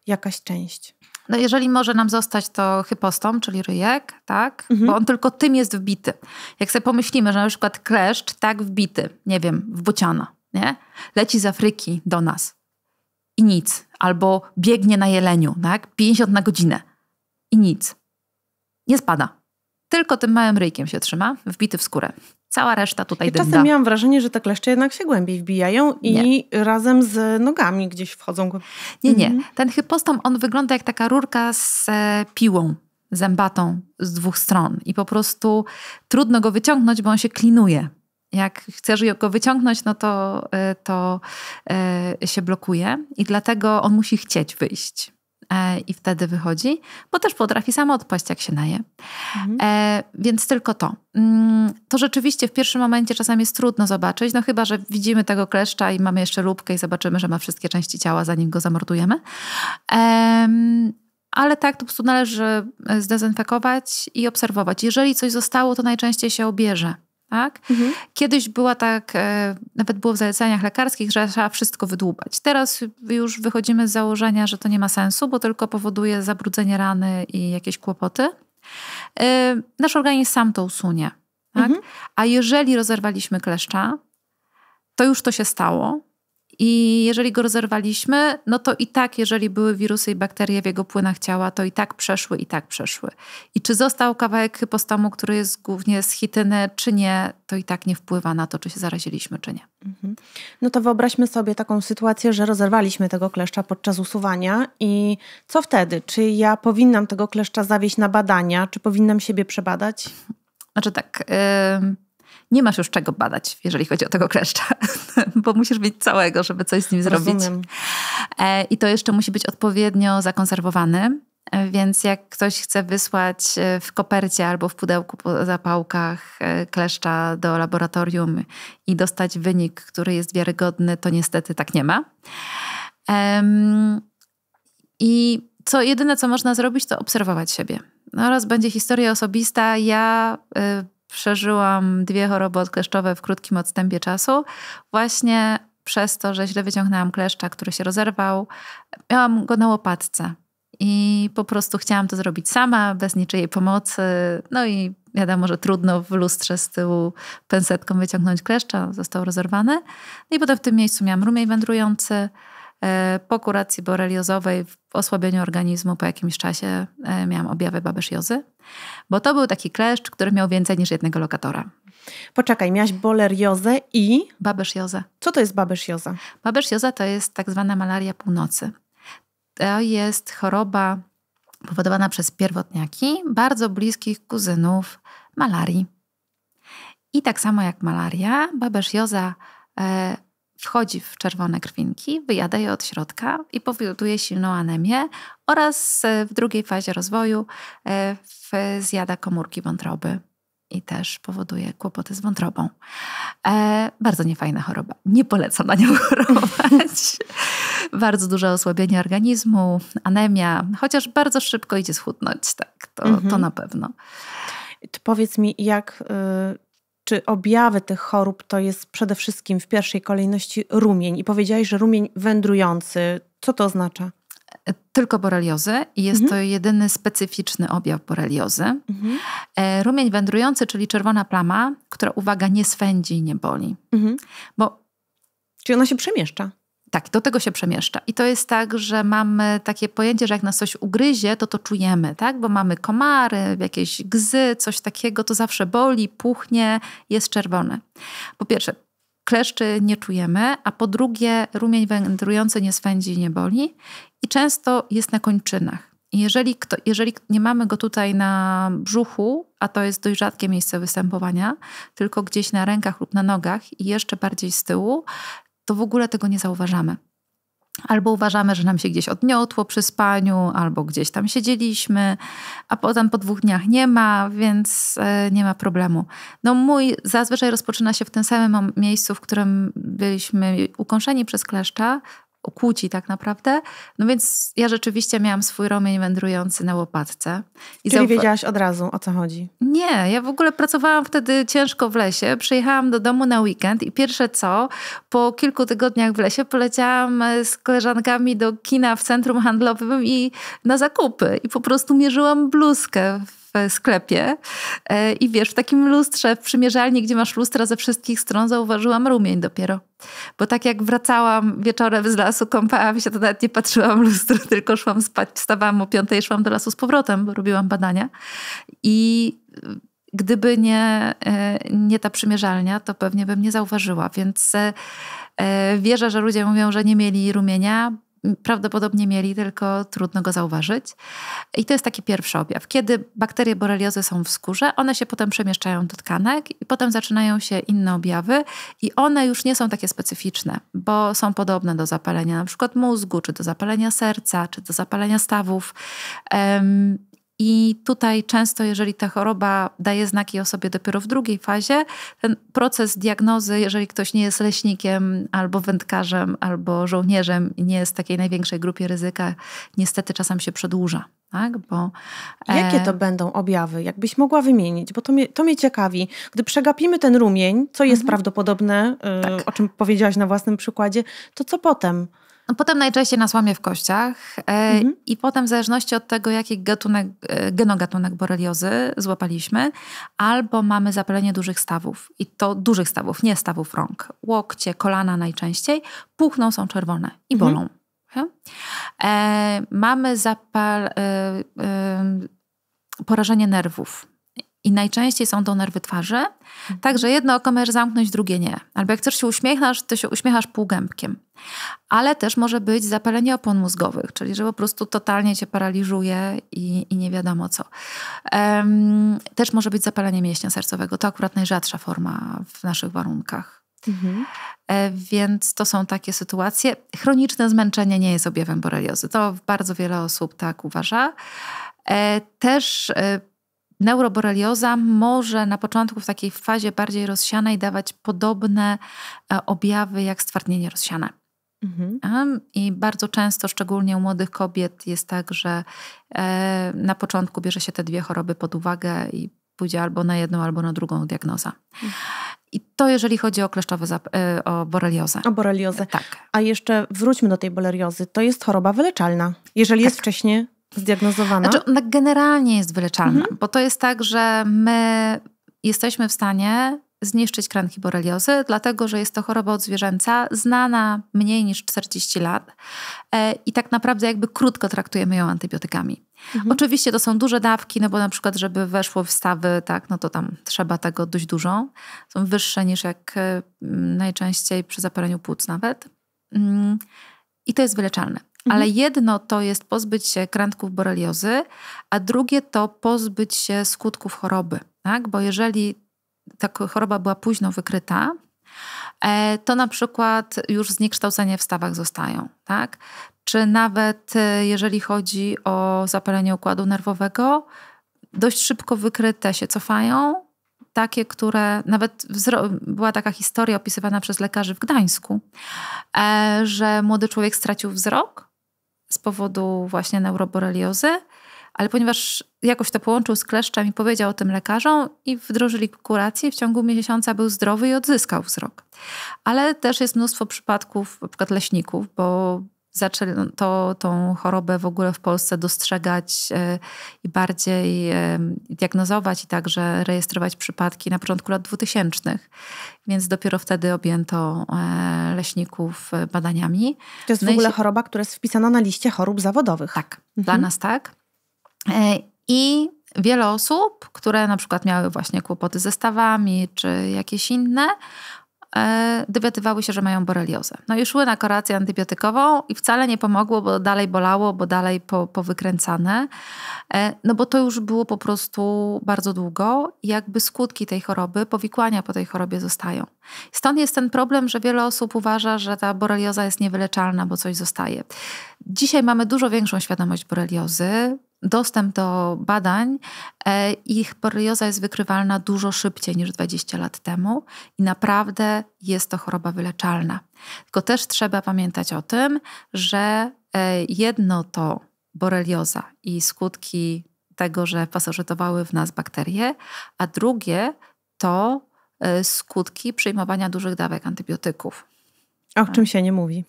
jakaś część? No jeżeli może nam zostać to hypostom, czyli ryjek, tak? Mhm. Bo on tylko tym jest wbity. Jak sobie pomyślimy, że na przykład kleszcz tak wbity, nie wiem, w bociana, nie? Leci z Afryki do nas i nic. Albo biegnie na jeleniu, tak? 50 na godzinę i nic. Nie spada. Tylko tym małym ryjkiem się trzyma, wbity w skórę. Cała reszta tutaj ja Czasem miałam wrażenie, że te kleszcze jednak się głębiej wbijają i nie. razem z nogami gdzieś wchodzą. Nie, nie. Mhm. Ten hipostom, on wygląda jak taka rurka z e, piłą zębatą z dwóch stron i po prostu trudno go wyciągnąć, bo on się klinuje. Jak chcesz go wyciągnąć, no to, e, to e, się blokuje i dlatego on musi chcieć wyjść. E, i wtedy wychodzi, bo też potrafi sama odpaść, jak się naje. Mhm. E, więc tylko to. Mm, to rzeczywiście w pierwszym momencie czasami jest trudno zobaczyć, no chyba, że widzimy tego kleszcza i mamy jeszcze lubkę i zobaczymy, że ma wszystkie części ciała, zanim go zamordujemy. E, ale tak, to po prostu należy e, zdezynfekować i obserwować. Jeżeli coś zostało, to najczęściej się obierze. Tak? Mhm. Kiedyś była tak, e, nawet było w zaleceniach lekarskich, że trzeba wszystko wydłubać. Teraz już wychodzimy z założenia, że to nie ma sensu, bo tylko powoduje zabrudzenie rany i jakieś kłopoty. E, nasz organizm sam to usunie. Tak? Mhm. A jeżeli rozerwaliśmy kleszcza, to już to się stało, i jeżeli go rozerwaliśmy, no to i tak, jeżeli były wirusy i bakterie w jego płynach ciała, to i tak przeszły, i tak przeszły. I czy został kawałek hipostamu, który jest głównie z chityny, czy nie, to i tak nie wpływa na to, czy się zaraziliśmy, czy nie. Mhm. No to wyobraźmy sobie taką sytuację, że rozerwaliśmy tego kleszcza podczas usuwania i co wtedy? Czy ja powinnam tego kleszcza zawieźć na badania, czy powinnam siebie przebadać? Znaczy tak nie masz już czego badać, jeżeli chodzi o tego kleszcza, bo musisz mieć całego, żeby coś z nim zrobić. Rozumiem. E, I to jeszcze musi być odpowiednio zakonserwowany. E, więc jak ktoś chce wysłać e, w kopercie albo w pudełku po zapałkach kleszcza do laboratorium i dostać wynik, który jest wiarygodny, to niestety tak nie ma. I co jedyne, co można zrobić, to obserwować siebie. No, raz będzie historia osobista. Ja przeżyłam dwie choroby odkleszczowe w krótkim odstępie czasu, właśnie przez to, że źle wyciągnęłam kleszcza, który się rozerwał. Miałam go na łopatce i po prostu chciałam to zrobić sama, bez niczyjej pomocy. No i wiadomo, że trudno w lustrze z tyłu pensetką wyciągnąć kleszcza, został rozerwany. No i potem w tym miejscu miałam rumień wędrujący. E, po kuracji boreliozowej w osłabieniu organizmu po jakimś czasie e, miałam objawy babeszjozy, bo to był taki kleszcz, który miał więcej niż jednego lokatora. Poczekaj, miałaś boleriozę i... Babeszjozę. Co to jest babeszjoza? Babeszjoza to jest tak zwana malaria północy. To jest choroba powodowana przez pierwotniaki, bardzo bliskich kuzynów malarii. I tak samo jak malaria, babeszjoza... E, wchodzi w czerwone krwinki, wyjada je od środka i powoduje silną anemię oraz e, w drugiej fazie rozwoju e, zjada komórki wątroby i też powoduje kłopoty z wątrobą. E, bardzo niefajna choroba. Nie polecam na nią chorować. bardzo duże osłabienie organizmu, anemia, chociaż bardzo szybko idzie schudnąć, tak, to, to mhm. na pewno. To powiedz mi, jak... Y czy objawy tych chorób to jest przede wszystkim w pierwszej kolejności rumień. I powiedziałaś, że rumień wędrujący. Co to oznacza? Tylko boreliozy i jest mhm. to jedyny specyficzny objaw boreliozy. Mhm. E, rumień wędrujący, czyli czerwona plama, która, uwaga, nie swędzi i nie boli. Mhm. Bo Czyli ona się przemieszcza. Tak, do tego się przemieszcza. I to jest tak, że mamy takie pojęcie, że jak nas coś ugryzie, to to czujemy, tak? Bo mamy komary, jakieś gzy, coś takiego, to zawsze boli, puchnie, jest czerwone. Po pierwsze, kleszczy nie czujemy, a po drugie, rumień wędrujący nie swędzi i nie boli. I często jest na kończynach. Jeżeli, kto, jeżeli nie mamy go tutaj na brzuchu, a to jest dość rzadkie miejsce występowania, tylko gdzieś na rękach lub na nogach i jeszcze bardziej z tyłu, to w ogóle tego nie zauważamy. Albo uważamy, że nam się gdzieś odniotło przy spaniu, albo gdzieś tam siedzieliśmy, a potem po dwóch dniach nie ma, więc e, nie ma problemu. No mój zazwyczaj rozpoczyna się w tym samym miejscu, w którym byliśmy ukąszeni przez kleszcza, ukłuci tak naprawdę. No więc ja rzeczywiście miałam swój romień wędrujący na łopatce. I Czyli wiedziałaś od razu, o co chodzi? Nie, ja w ogóle pracowałam wtedy ciężko w lesie. Przyjechałam do domu na weekend i pierwsze co, po kilku tygodniach w lesie poleciałam e, z koleżankami do kina w centrum handlowym i na zakupy. I po prostu mierzyłam bluzkę w w sklepie e, i wiesz, w takim lustrze, w przymierzalni, gdzie masz lustra ze wszystkich stron, zauważyłam rumień dopiero. Bo tak jak wracałam wieczorem z lasu, kąpałam się, to nawet nie patrzyłam w lustro, tylko szłam spać, wstawałam o piątej i szłam do lasu z powrotem, bo robiłam badania. I e, gdyby nie, e, nie ta przymierzalnia, to pewnie bym nie zauważyła. Więc wierzę, że ludzie mówią, że nie mieli rumienia, prawdopodobnie mieli, tylko trudno go zauważyć. I to jest taki pierwszy objaw. Kiedy bakterie boreliozy są w skórze, one się potem przemieszczają do tkanek i potem zaczynają się inne objawy i one już nie są takie specyficzne, bo są podobne do zapalenia na przykład mózgu, czy do zapalenia serca, czy do zapalenia stawów. Um, i tutaj często, jeżeli ta choroba daje znaki sobie dopiero w drugiej fazie, ten proces diagnozy, jeżeli ktoś nie jest leśnikiem albo wędkarzem, albo żołnierzem i nie jest w takiej największej grupie ryzyka, niestety czasem się przedłuża. Tak? Bo, e... Jakie to będą objawy? Jakbyś mogła wymienić, bo to mnie, to mnie ciekawi. Gdy przegapimy ten rumień, co jest mhm. prawdopodobne, y, tak. o czym powiedziałaś na własnym przykładzie, to co potem? Potem najczęściej na słamie w kościach e, mhm. i potem w zależności od tego, jaki gatunek, e, genogatunek boreliozy złapaliśmy, albo mamy zapalenie dużych stawów i to dużych stawów, nie stawów rąk. Łokcie, kolana najczęściej puchną, są czerwone i mhm. bolą. Mhm. E, mamy zapal, e, e, porażenie nerwów. I najczęściej są to nerwy twarzy. Także jedno oko możesz zamknąć, drugie nie. Albo jak chcesz się uśmiechasz, to się uśmiechasz półgębkiem. Ale też może być zapalenie opon mózgowych, czyli że po prostu totalnie cię paraliżuje i, i nie wiadomo co. Um, też może być zapalenie mięśnia sercowego. To akurat najrzadsza forma w naszych warunkach. Mhm. E, więc to są takie sytuacje. Chroniczne zmęczenie nie jest objawem boreliozy. To bardzo wiele osób tak uważa. E, też e, Neuroborelioza może na początku w takiej fazie bardziej rozsianej dawać podobne e, objawy jak stwardnienie rozsiane. Mhm. I bardzo często, szczególnie u młodych kobiet, jest tak, że e, na początku bierze się te dwie choroby pod uwagę i pójdzie albo na jedną, albo na drugą diagnozę. Mhm. I to jeżeli chodzi o kleszczowe, e, o boreliozę. O boreliozę. Tak. A jeszcze wróćmy do tej boreliozy. To jest choroba wyleczalna, jeżeli tak. jest wcześniej zdiagnozowana? Znaczy, ona generalnie jest wyleczalna, mhm. bo to jest tak, że my jesteśmy w stanie zniszczyć kranki boreliozy, dlatego że jest to choroba odzwierzęca, znana mniej niż 40 lat e, i tak naprawdę jakby krótko traktujemy ją antybiotykami. Mhm. Oczywiście to są duże dawki, no bo na przykład, żeby weszło w stawy, tak, no to tam trzeba tego dość dużo. Są wyższe niż jak mm, najczęściej przy zapaleniu płuc nawet. Mm, I to jest wyleczalne. Ale mhm. jedno to jest pozbyć się krętków boreliozy, a drugie to pozbyć się skutków choroby. Tak? Bo jeżeli ta choroba była późno wykryta, e, to na przykład już zniekształcenie w stawach zostają. Tak? Czy nawet e, jeżeli chodzi o zapalenie układu nerwowego, dość szybko wykryte się cofają. Takie, które nawet była taka historia opisywana przez lekarzy w Gdańsku, e, że młody człowiek stracił wzrok z powodu właśnie neuroboreliozy, ale ponieważ jakoś to połączył z kleszczem i powiedział o tym lekarzom i wdrożyli kurację, w ciągu miesiąca był zdrowy i odzyskał wzrok. Ale też jest mnóstwo przypadków, np. leśników, bo zaczęto no, tą chorobę w ogóle w Polsce dostrzegać e, i bardziej e, diagnozować i także rejestrować przypadki na początku lat 2000. Więc dopiero wtedy objęto e, leśników badaniami. To jest w no ogóle choroba, która jest wpisana na liście chorób zawodowych. Tak, mhm. dla nas tak. I wiele osób, które na przykład miały właśnie kłopoty ze stawami czy jakieś inne, E, dowiadywały się, że mają boreliozę. No i szły na korację antybiotykową i wcale nie pomogło, bo dalej bolało, bo dalej po, powykręcane. E, no bo to już było po prostu bardzo długo i jakby skutki tej choroby, powikłania po tej chorobie zostają. Stąd jest ten problem, że wiele osób uważa, że ta borelioza jest niewyleczalna, bo coś zostaje. Dzisiaj mamy dużo większą świadomość boreliozy, dostęp do badań e, ich borelioza jest wykrywalna dużo szybciej niż 20 lat temu i naprawdę jest to choroba wyleczalna. Tylko też trzeba pamiętać o tym, że e, jedno to borelioza i skutki tego, że pasożytowały w nas bakterie, a drugie to e, skutki przyjmowania dużych dawek antybiotyków. O tak. czym się nie mówi.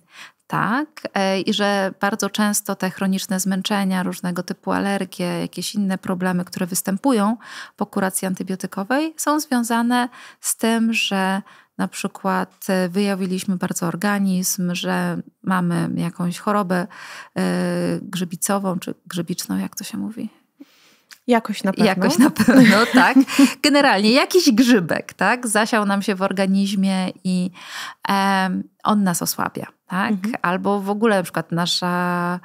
Tak, e, i że bardzo często te chroniczne zmęczenia, różnego typu alergie, jakieś inne problemy, które występują po kuracji antybiotykowej, są związane z tym, że na przykład e, wyjawiliśmy bardzo organizm, że mamy jakąś chorobę e, grzybicową czy grzybiczną, jak to się mówi? Jakoś na pewno. Jakoś na pewno, tak. Generalnie jakiś grzybek, tak, zasiał nam się w organizmie i um, on nas osłabia tak? Mhm. Albo w ogóle na przykład nasza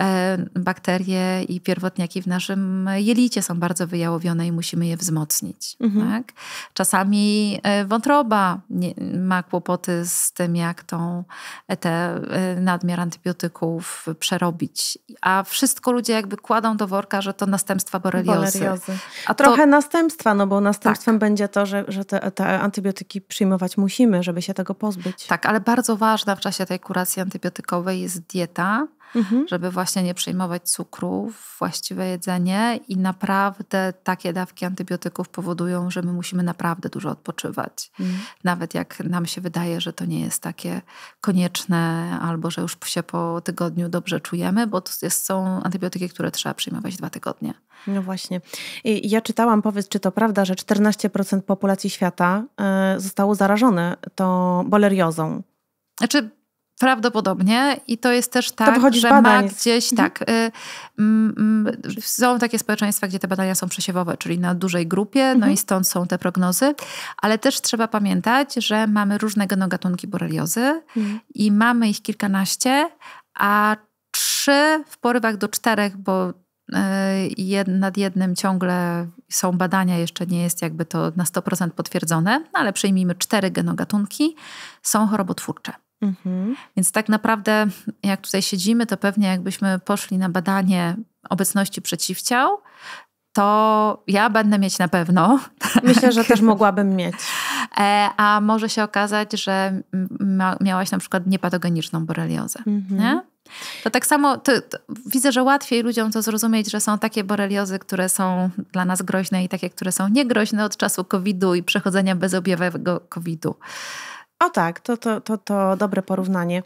e, bakterie i pierwotniaki w naszym jelicie są bardzo wyjałowione i musimy je wzmocnić, mhm. tak? Czasami e, wątroba nie, ma kłopoty z tym, jak tą e, te, e, nadmiar antybiotyków przerobić. A wszystko ludzie jakby kładą do worka, że to następstwa boreliozy. boreliozy. A Trochę następstwa, no bo następstwem tak. będzie to, że, że te, te antybiotyki przyjmować musimy, żeby się tego pozbyć. Tak, ale bardzo ważna w czasie tej kuracji antybiotykowej jest dieta, mhm. żeby właśnie nie przyjmować cukru, właściwe jedzenie i naprawdę takie dawki antybiotyków powodują, że my musimy naprawdę dużo odpoczywać. Mhm. Nawet jak nam się wydaje, że to nie jest takie konieczne albo że już się po tygodniu dobrze czujemy, bo to jest, są antybiotyki, które trzeba przyjmować dwa tygodnie. No właśnie. I ja czytałam, powiedz, czy to prawda, że 14% populacji świata e, zostało zarażone tą boleriozą. Znaczy, Prawdopodobnie i to jest też tak, że badań. ma gdzieś, mhm. tak, y, y, y, są takie społeczeństwa, gdzie te badania są przesiewowe, czyli na dużej grupie, no mhm. i stąd są te prognozy, ale też trzeba pamiętać, że mamy różne genogatunki boreliozy mhm. i mamy ich kilkanaście, a trzy w porywach do czterech, bo y, Jed, nad jednym ciągle są badania, jeszcze nie jest jakby to na 100% potwierdzone, no ale przyjmijmy cztery genogatunki, są chorobotwórcze. Mhm. Więc tak naprawdę, jak tutaj siedzimy, to pewnie jakbyśmy poszli na badanie obecności przeciwciał, to ja będę mieć na pewno. Myślę, że tak. też mogłabym mieć. E, a może się okazać, że miałaś na przykład niepatogeniczną boreliozę. Mhm. Nie? To tak samo to, to, widzę, że łatwiej ludziom to zrozumieć, że są takie boreliozy, które są dla nas groźne i takie, które są niegroźne od czasu COVID-u i przechodzenia bezobjawowego COVID-u. O tak, to, to, to, to dobre porównanie.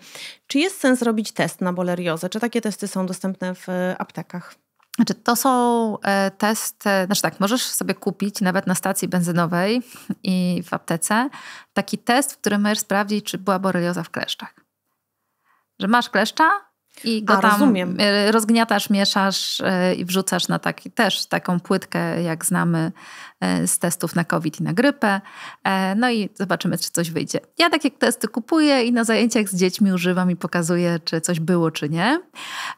Czy jest sens robić test na boleriozę? Czy takie testy są dostępne w e, aptekach? Znaczy, to są e, testy, znaczy tak, możesz sobie kupić nawet na stacji benzynowej i w aptece taki test, w którym możesz sprawdzić, czy była borelioza w kleszczach. Że masz kleszcza, tak, I go A, tam rozumiem. Y, rozgniatasz, mieszasz y, i wrzucasz na taki, też taką płytkę, jak znamy y, z testów na COVID i na grypę. E, no i zobaczymy, czy coś wyjdzie. Ja takie testy kupuję i na zajęciach z dziećmi używam i pokazuję, czy coś było, czy nie.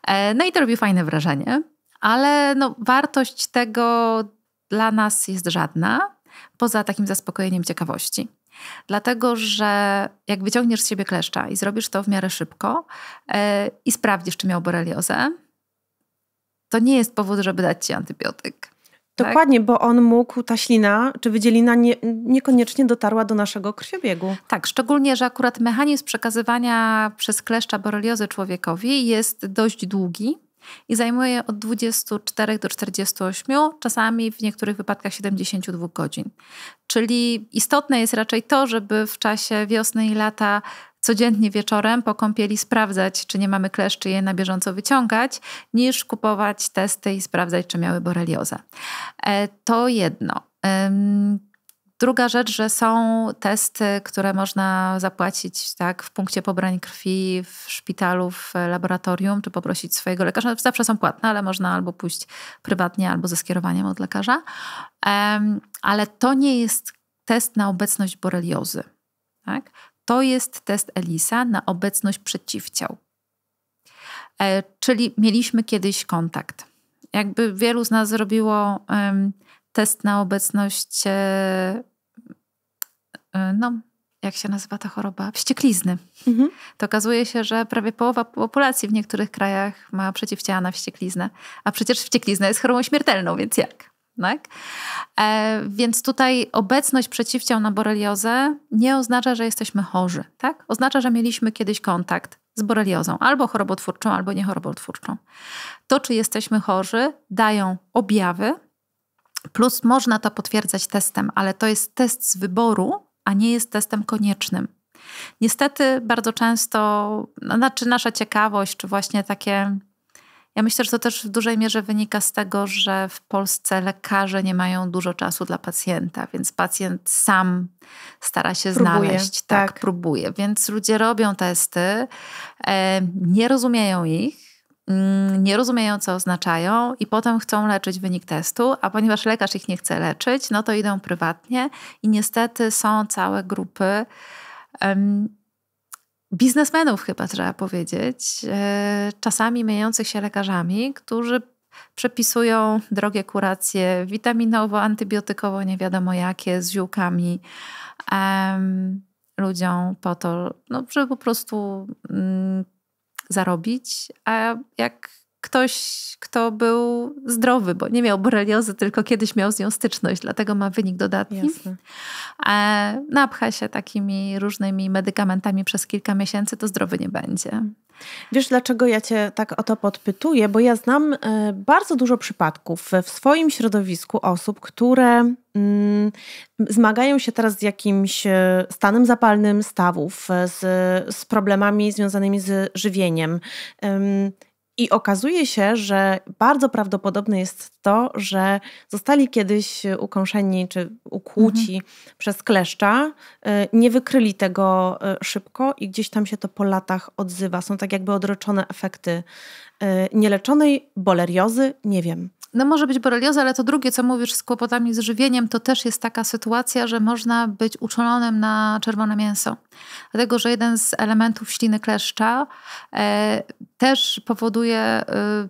E, no i to robi fajne wrażenie, ale no, wartość tego dla nas jest żadna, poza takim zaspokojeniem ciekawości. Dlatego, że jak wyciągniesz z siebie kleszcza i zrobisz to w miarę szybko yy, i sprawdzisz, czy miał boreliozę, to nie jest powód, żeby dać ci antybiotyk. Tak? Dokładnie, tak? bo on mógł, ta ślina czy wydzielina nie, niekoniecznie dotarła do naszego krwiobiegu. Tak, szczególnie, że akurat mechanizm przekazywania przez kleszcza boreliozy człowiekowi jest dość długi i zajmuje od 24 do 48, czasami w niektórych wypadkach 72 godzin. Czyli istotne jest raczej to, żeby w czasie wiosny i lata codziennie wieczorem po kąpieli sprawdzać, czy nie mamy kleszczy, je na bieżąco wyciągać, niż kupować testy i sprawdzać, czy miały boreliozę. E, to jedno. Druga rzecz, że są testy, które można zapłacić tak, w punkcie pobrań krwi, w szpitalu, w laboratorium, czy poprosić swojego lekarza. Znaczy, zawsze są płatne, ale można albo pójść prywatnie, albo ze skierowaniem od lekarza. Ale to nie jest test na obecność boreliozy. Tak? To jest test ELISA na obecność przeciwciał. E, czyli mieliśmy kiedyś kontakt. Jakby wielu z nas zrobiło test na obecność e, E, no, jak się nazywa ta choroba? Wścieklizny. Mhm. To okazuje się, że prawie połowa populacji w niektórych krajach ma przeciwciała na wściekliznę, a przecież wścieklizna jest chorobą śmiertelną, więc jak? Tak? E, więc tutaj obecność przeciwciał na boreliozę nie oznacza, że jesteśmy chorzy. Tak? Oznacza, że mieliśmy kiedyś kontakt z boreliozą, albo chorobotwórczą, albo niechorobotwórczą. To, czy jesteśmy chorzy, dają objawy, plus można to potwierdzać testem, ale to jest test z wyboru, a nie jest testem koniecznym. Niestety bardzo często, no, znaczy nasza ciekawość, czy właśnie takie. Ja myślę, że to też w dużej mierze wynika z tego, że w Polsce lekarze nie mają dużo czasu dla pacjenta, więc pacjent sam stara się próbuje, znaleźć, tak, tak, próbuje. Więc ludzie robią testy, e, nie rozumieją ich, Mm, nie rozumieją, co oznaczają, i potem chcą leczyć wynik testu, a ponieważ lekarz ich nie chce leczyć, no to idą prywatnie i niestety są całe grupy um, biznesmenów, chyba trzeba powiedzieć, e, czasami mijających się lekarzami, którzy przepisują drogie kuracje witaminowo, antybiotykowo, nie wiadomo jakie, z ziółkami. Um, ludziom po to, no, żeby po prostu mm, zarobić, a jak ktoś, kto był zdrowy, bo nie miał boreliozy, tylko kiedyś miał z nią styczność, dlatego ma wynik dodatni. Jasne. E, napcha się takimi różnymi medykamentami przez kilka miesięcy, to zdrowy nie będzie. Wiesz, dlaczego ja Cię tak o to podpytuję? Bo ja znam e, bardzo dużo przypadków w swoim środowisku osób, które mm, zmagają się teraz z jakimś e, stanem zapalnym stawów, e, z, z problemami związanymi z żywieniem. I okazuje się, że bardzo prawdopodobne jest to, że zostali kiedyś ukąszeni czy ukłuci mhm. przez kleszcza, y, nie wykryli tego y, szybko i gdzieś tam się to po latach odzywa. Są tak jakby odroczone efekty y, nieleczonej boleriozy, nie wiem. No może być borelioza, ale to drugie, co mówisz z kłopotami z żywieniem, to też jest taka sytuacja, że można być uczulonym na czerwone mięso. Dlatego, że jeden z elementów śliny kleszcza e, też powoduje e,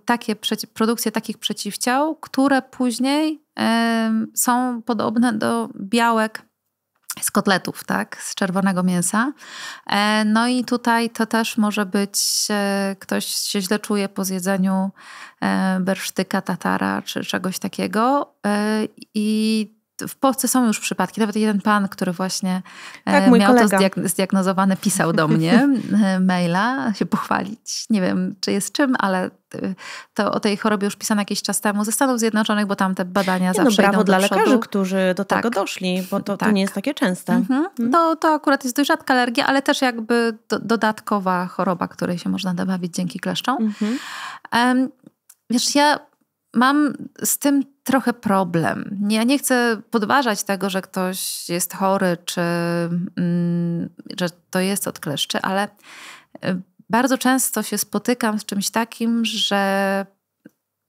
takie produkcję takich przeciwciał, które później e, są podobne do białek z kotletów, tak, z czerwonego mięsa. E, no i tutaj to też może być, e, ktoś się źle czuje po zjedzeniu e, bersztyka tatara czy czegoś takiego i w Polsce są już przypadki, nawet jeden pan, który właśnie e, tak, miał kolega. to zdiag zdiagnozowane, pisał do mnie e, maila, się pochwalić. Nie wiem, czy jest czym, ale e, to o tej chorobie już pisano jakiś czas temu ze Stanów Zjednoczonych, bo tam te badania nie, no, zawsze no, brawo idą dla lekarzy, przodu. którzy do tak. tego doszli, bo to, tak. to, nie jest takie częste. Mhm. mhm. To, to akurat jest dość rzadka alergia, ale też jakby do, dodatkowa choroba, której się można dobawić dzięki kleszczom. Mm um, wiesz, ja mam z tym trochę problem. Ja nie chcę podważać tego, że ktoś jest chory, czy mm, że to jest od kleszczy, ale y, bardzo często się spotykam z czymś takim, że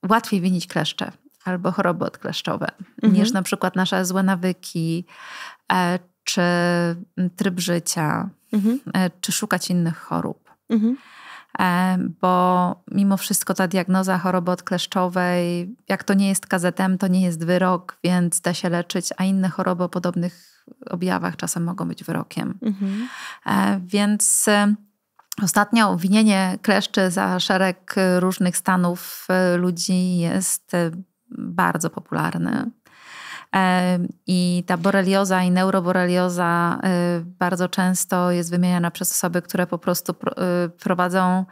łatwiej winić kleszcze albo choroby odkleszczowe mhm. niż na przykład nasze złe nawyki e, czy tryb życia, mhm. E, czy szukać innych chorób. Mhm. E, bo mimo wszystko ta diagnoza choroby odkleszczowej, jak to nie jest KZM, to nie jest wyrok, więc da się leczyć, a inne choroby o podobnych objawach czasem mogą być wyrokiem. Mhm. E, więc e, ostatnio winienie kleszczy za szereg różnych stanów ludzi jest bardzo popularny. I ta borelioza i neuroborelioza y, bardzo często jest wymieniana przez osoby, które po prostu y, prowadzą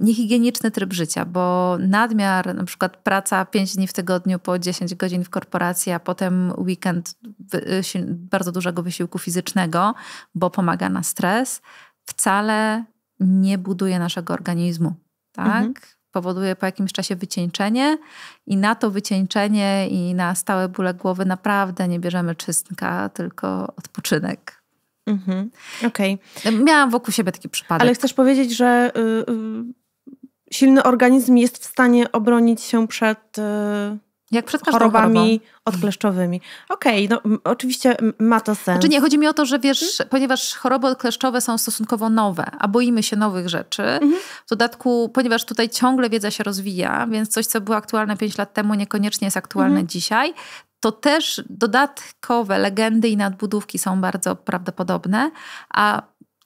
niehigieniczny tryb życia, bo nadmiar, na przykład praca 5 dni w tygodniu po 10 godzin w korporacji, a potem weekend y, bardzo dużego wysiłku fizycznego, bo pomaga na stres, wcale nie buduje naszego organizmu. Tak? Mhm powoduje po jakimś czasie wycieńczenie i na to wycieńczenie i na stałe bóle głowy naprawdę nie bierzemy czystnka, tylko odpoczynek. Mhm. Okej. Okay. Miałam wokół siebie taki przypadek. Ale chcesz powiedzieć, że y, y, silny organizm jest w stanie obronić się przed... Y, jak przed chorobami chorobą. odkleszczowymi. Okej, okay, no oczywiście ma to sens. Znaczy nie, chodzi mi o to, że wiesz, mhm. ponieważ choroby odkleszczowe są stosunkowo nowe, a boimy się nowych rzeczy, mhm. w dodatku, ponieważ tutaj ciągle wiedza się rozwija, więc coś, co było aktualne 5 lat temu, niekoniecznie jest aktualne mhm. dzisiaj, to też dodatkowe legendy i nadbudówki są bardzo prawdopodobne, a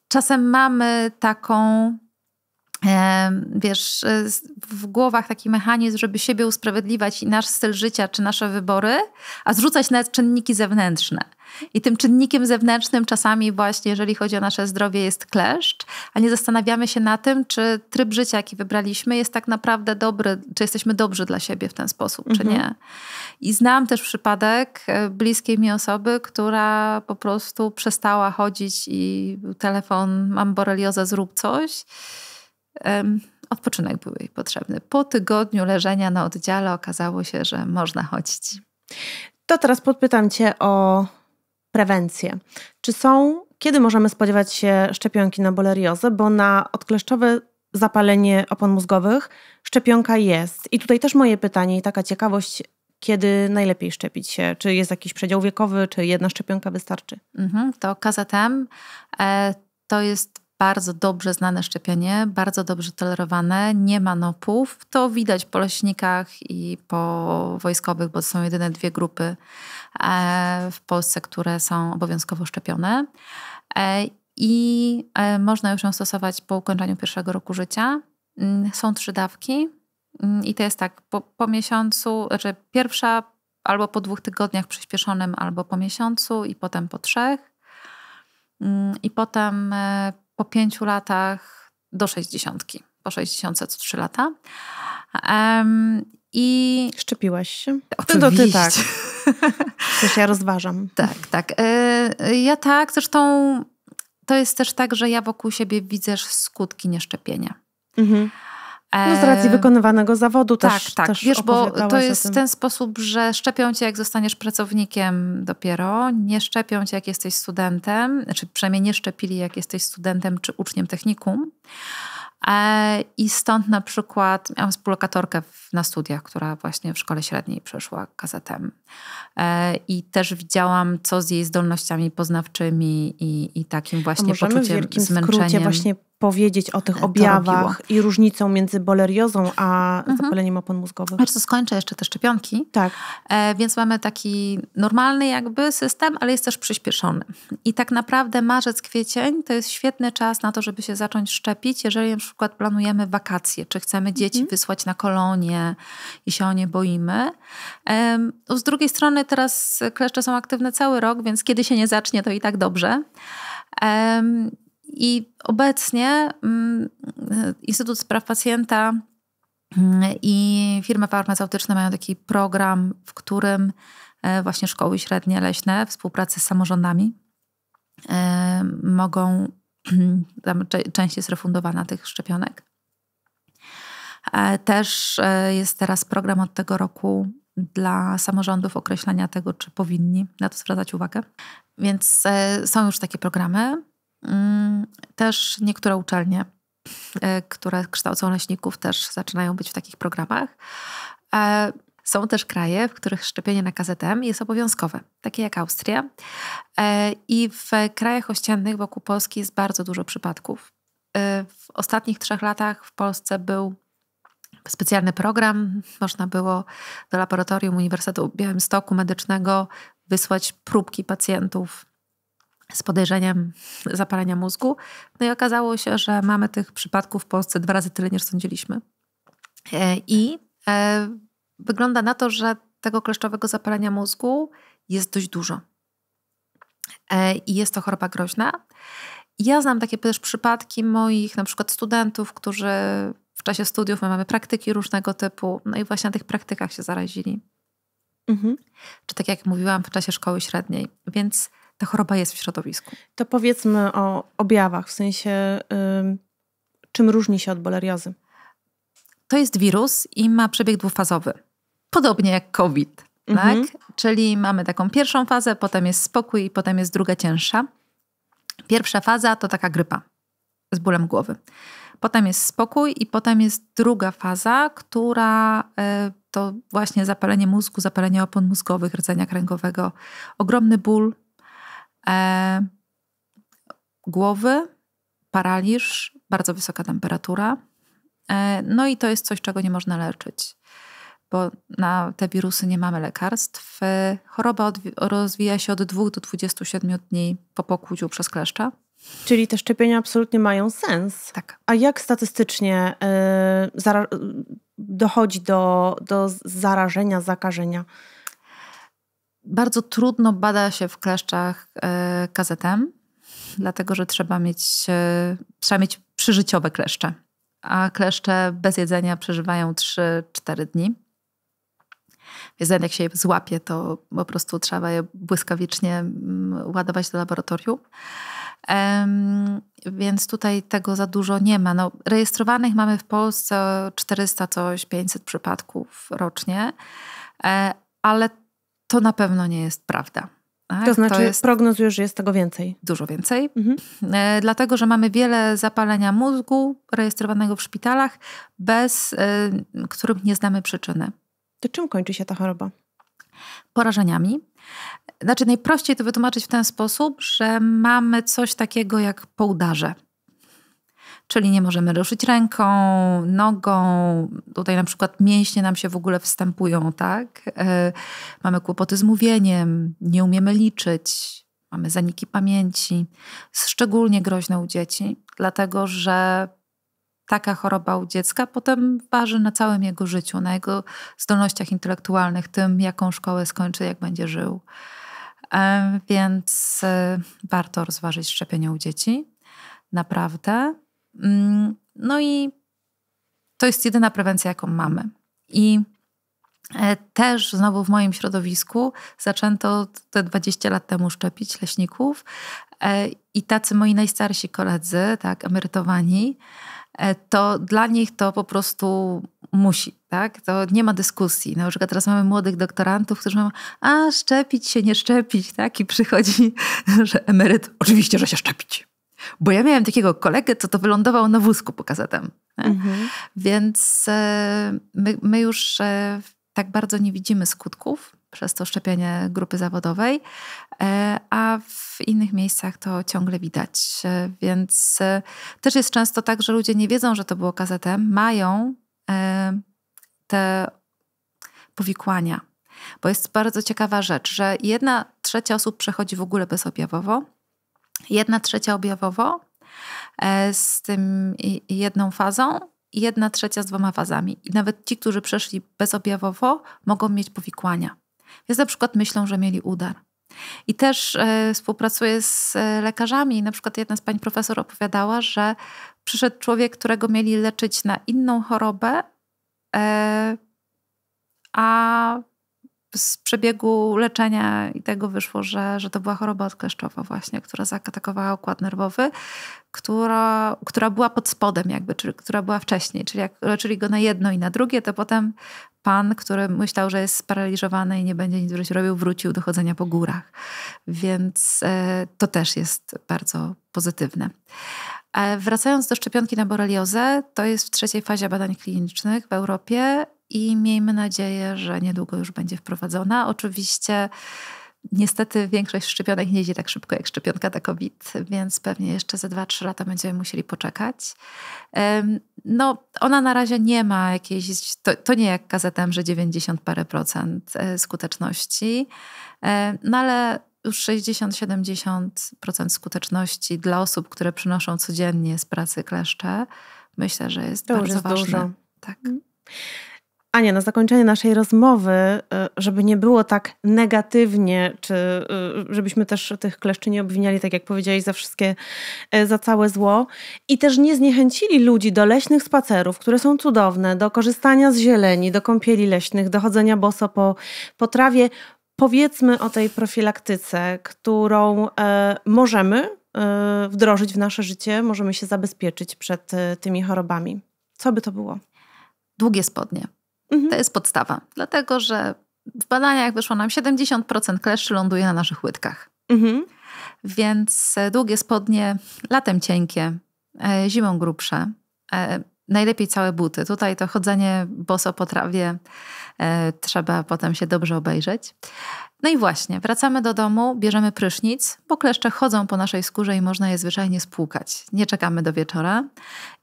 czasem mamy taką wiesz, e, w głowach taki mechanizm, żeby siebie usprawiedliwać i nasz styl życia czy nasze wybory, a zrzucać na czynniki zewnętrzne. I tym czynnikiem zewnętrznym czasami właśnie, jeżeli chodzi o nasze zdrowie, jest kleszcz, a nie zastanawiamy się na tym, czy tryb życia, jaki wybraliśmy, jest tak naprawdę dobry, czy jesteśmy dobrzy dla siebie w ten sposób, mhm. czy nie. I znam też przypadek e, bliskiej mi osoby, która po prostu przestała chodzić i telefon, mam boreliozę, zrób coś odpoczynek był jej potrzebny. Po tygodniu leżenia na oddziale okazało się, że można chodzić. To teraz podpytam Cię o prewencję. Czy są, kiedy możemy spodziewać się szczepionki na boleriozę? Bo na odkleszczowe zapalenie opon mózgowych szczepionka jest. I tutaj też moje pytanie i taka ciekawość, kiedy najlepiej szczepić się? Czy jest jakiś przedział wiekowy, czy jedna szczepionka wystarczy? Mhm, to KZM e, to jest bardzo dobrze znane szczepienie, bardzo dobrze tolerowane, nie ma nopów. To widać po leśnikach i po wojskowych, bo to są jedyne dwie grupy e, w Polsce, które są obowiązkowo szczepione. E, I e, można już ją stosować po ukończeniu pierwszego roku życia. Mm, są trzy dawki mm, i to jest tak, po, po miesiącu, znaczy pierwsza albo po dwóch tygodniach przyspieszonym, albo po miesiącu i potem po trzech. Mm, I potem po pięciu latach do sześćdziesiątki. Po sześćdziesiątce co trzy lata. Um, i... Szczepiłaś się? Oczywiście. No ty to ty tak. coś ja rozważam. Tak, tak. E, ja tak, zresztą to jest też tak, że ja wokół siebie widzę skutki nieszczepienia. Mhm. No z racji e, wykonywanego zawodu tak, też. Tak, tak. Wiesz, bo to jest w ten sposób, że szczepią cię, jak zostaniesz pracownikiem dopiero, nie szczepią cię, jak jesteś studentem, czy znaczy przynajmniej nie szczepili, jak jesteś studentem czy uczniem technikum. E, I stąd na przykład miałam współlokatorkę na studiach, która właśnie w szkole średniej przeszła kazetem I też widziałam, co z jej zdolnościami poznawczymi i, i takim właśnie poczuciem w wielkim zmęczeniem. właśnie powiedzieć o tych e, objawach i różnicą między boleriozą a mhm. zapaleniem opon mózgowych. Wiesz znaczy, skończę jeszcze te szczepionki. Tak. E, więc mamy taki normalny jakby system, ale jest też przyspieszony. I tak naprawdę marzec, kwiecień to jest świetny czas na to, żeby się zacząć szczepić, jeżeli na przykład planujemy wakacje, czy chcemy mhm. dzieci mhm. wysłać na kolonie i się o nie boimy. E, z drugiej strony teraz kleszcze są aktywne cały rok, więc kiedy się nie zacznie, to i tak dobrze. I obecnie mm, Instytut Spraw Pacjenta mm, i firmy farmaceutyczne mają taki program, w którym e, właśnie szkoły średnie leśne w współpracy z samorządami e, mogą, tam część jest refundowana tych szczepionek. E, też jest teraz program od tego roku dla samorządów określania tego, czy powinni na to zwracać uwagę. Więc są już takie programy. Mm, też niektóre uczelnie, e, które kształcą leśników, też zaczynają być w takich programach. E, są też kraje, w których szczepienie na KZM jest obowiązkowe, takie jak Austria. E, I w krajach ościennych wokół Polski jest bardzo dużo przypadków. W ostatnich trzech latach w Polsce był specjalny program. Można było do laboratorium Uniwersytetu Białymstoku Medycznego wysłać próbki pacjentów z podejrzeniem zapalenia mózgu. No i okazało się, że mamy tych przypadków w Polsce dwa razy tyle niż sądziliśmy. E, I e, wygląda na to, że tego kleszczowego zapalenia mózgu jest dość dużo. E, I jest to choroba groźna. Ja znam takie też przypadki moich na przykład studentów, którzy w czasie studiów my mamy praktyki różnego typu, no i właśnie na tych praktykach się zarazili. Mhm. Czy tak jak mówiłam, w czasie szkoły średniej. Więc ta choroba jest w środowisku. To powiedzmy o objawach, w sensie yy, czym różni się od boleriozy? To jest wirus i ma przebieg dwufazowy. Podobnie jak COVID, tak? mhm. tak? Czyli mamy taką pierwszą fazę, potem jest spokój i potem jest druga cięższa. Pierwsza faza to taka grypa z bólem głowy. Potem jest spokój i potem jest druga faza, która e, to właśnie zapalenie mózgu, zapalenie opon mózgowych, rdzenia kręgowego, ogromny ból, e, głowy, paraliż, bardzo wysoka temperatura. E, no i to jest coś, czego nie można leczyć, bo na te wirusy nie mamy lekarstw. E, choroba od, rozwija się od 2 do 27 dni po pokłuciu przez kleszcza. Czyli te szczepienia absolutnie mają sens. Tak. A jak statystycznie e, dochodzi do, do zarażenia, zakażenia? Bardzo trudno bada się w kleszczach e, kazetem, dlatego że trzeba mieć, e, trzeba mieć przyżyciowe kleszcze. A kleszcze bez jedzenia przeżywają 3-4 dni. Więc jak się je złapie, to po prostu trzeba je błyskawicznie mm, ładować do laboratorium. Um, więc tutaj tego za dużo nie ma. No, rejestrowanych mamy w Polsce 400 coś, 500 przypadków rocznie, e, ale to na pewno nie jest prawda. Tak? To znaczy, to jest prognozujesz, że jest tego więcej? Dużo więcej, mhm. e, dlatego że mamy wiele zapalenia mózgu rejestrowanego w szpitalach, bez e, których nie znamy przyczyny. To czym kończy się ta choroba? Porażeniami. Znaczy, najprościej to wytłumaczyć w ten sposób, że mamy coś takiego jak poudarze czyli nie możemy ruszyć ręką, nogą, tutaj na przykład mięśnie nam się w ogóle wstępują, tak? E, mamy kłopoty z mówieniem, nie umiemy liczyć, mamy zaniki pamięci, szczególnie groźne u dzieci, dlatego że taka choroba u dziecka potem waży na całym jego życiu, na jego zdolnościach intelektualnych, tym jaką szkołę skończy, jak będzie żył. E, więc e, warto rozważyć szczepienie u dzieci. Naprawdę. Mm, no i to jest jedyna prewencja, jaką mamy. I e, też znowu w moim środowisku zaczęto te 20 lat temu szczepić leśników e, i tacy moi najstarsi koledzy, tak, emerytowani, e, to dla nich to po prostu musi, tak? To nie ma dyskusji. No, na przykład teraz mamy młodych doktorantów, którzy mówią, a szczepić się, nie szczepić, tak? I przychodzi, że emeryt, oczywiście, że się szczepić. Bo ja miałem takiego kolegę, co to wylądował na wózku po kazetem. Mhm. Więc e, my, my już e, tak bardzo nie widzimy skutków przez to szczepienie grupy zawodowej, e, a w innych miejscach to ciągle widać. Więc też jest często tak, że ludzie nie wiedzą, że to było kazetem, mają te powikłania. Bo jest bardzo ciekawa rzecz, że jedna trzecia osób przechodzi w ogóle bezobjawowo, jedna trzecia objawowo e, z tym jedną fazą i jedna trzecia z dwoma fazami. I nawet ci, którzy przeszli bezobjawowo, mogą mieć powikłania. Więc na przykład myślą, że mieli udar. I też e, współpracuję z e, lekarzami. I na przykład jedna z pań profesor opowiadała, że przyszedł człowiek, którego mieli leczyć na inną chorobę, a z przebiegu leczenia i tego wyszło, że, że to była choroba odkleszczowa właśnie, która zaatakowała układ nerwowy, która, która była pod spodem jakby, czyli która była wcześniej. Czyli jak leczyli go na jedno i na drugie, to potem pan, który myślał, że jest sparaliżowany i nie będzie nic robił, wrócił do chodzenia po górach. Więc e, to też jest bardzo pozytywne. E, wracając do szczepionki na boreliozę, to jest w trzeciej fazie badań klinicznych w Europie i miejmy nadzieję, że niedługo już będzie wprowadzona. Oczywiście. Niestety większość szczepionek nie idzie tak szybko jak szczepionka na COVID, więc pewnie jeszcze za 2-3 lata będziemy musieli poczekać. No, ona na razie nie ma jakiejś, to, to nie jak KZM, że 90 parę procent e, skuteczności, e, no ale już 60-70% skuteczności dla osób, które przynoszą codziennie z pracy kleszcze, myślę, że jest to bardzo jest ważne. Dużo. Tak. Mm. Ania, na zakończenie naszej rozmowy, e, żeby nie było tak negatywnie, czy e, żebyśmy też tych kleszczy nie obwiniali, tak jak powiedziałeś, za wszystkie, e, za całe zło i też nie zniechęcili ludzi do leśnych spacerów, które są cudowne, do korzystania z zieleni, do kąpieli leśnych, do chodzenia boso po, po trawie. Powiedzmy o tej profilaktyce, którą e, możemy e, wdrożyć w nasze życie, możemy się zabezpieczyć przed e, tymi chorobami. Co by to było? Długie spodnie. Mhm. To jest podstawa, dlatego że w badaniach wyszło nam 70% kleszczy ląduje na naszych łydkach. Mhm. Więc e, długie spodnie, latem cienkie, e, zimą grubsze, e, najlepiej całe buty. Tutaj to chodzenie boso po trawie e, trzeba potem się dobrze obejrzeć. No i właśnie, wracamy do domu, bierzemy prysznic, bo kleszcze chodzą po naszej skórze i można je zwyczajnie spłukać. Nie czekamy do wieczora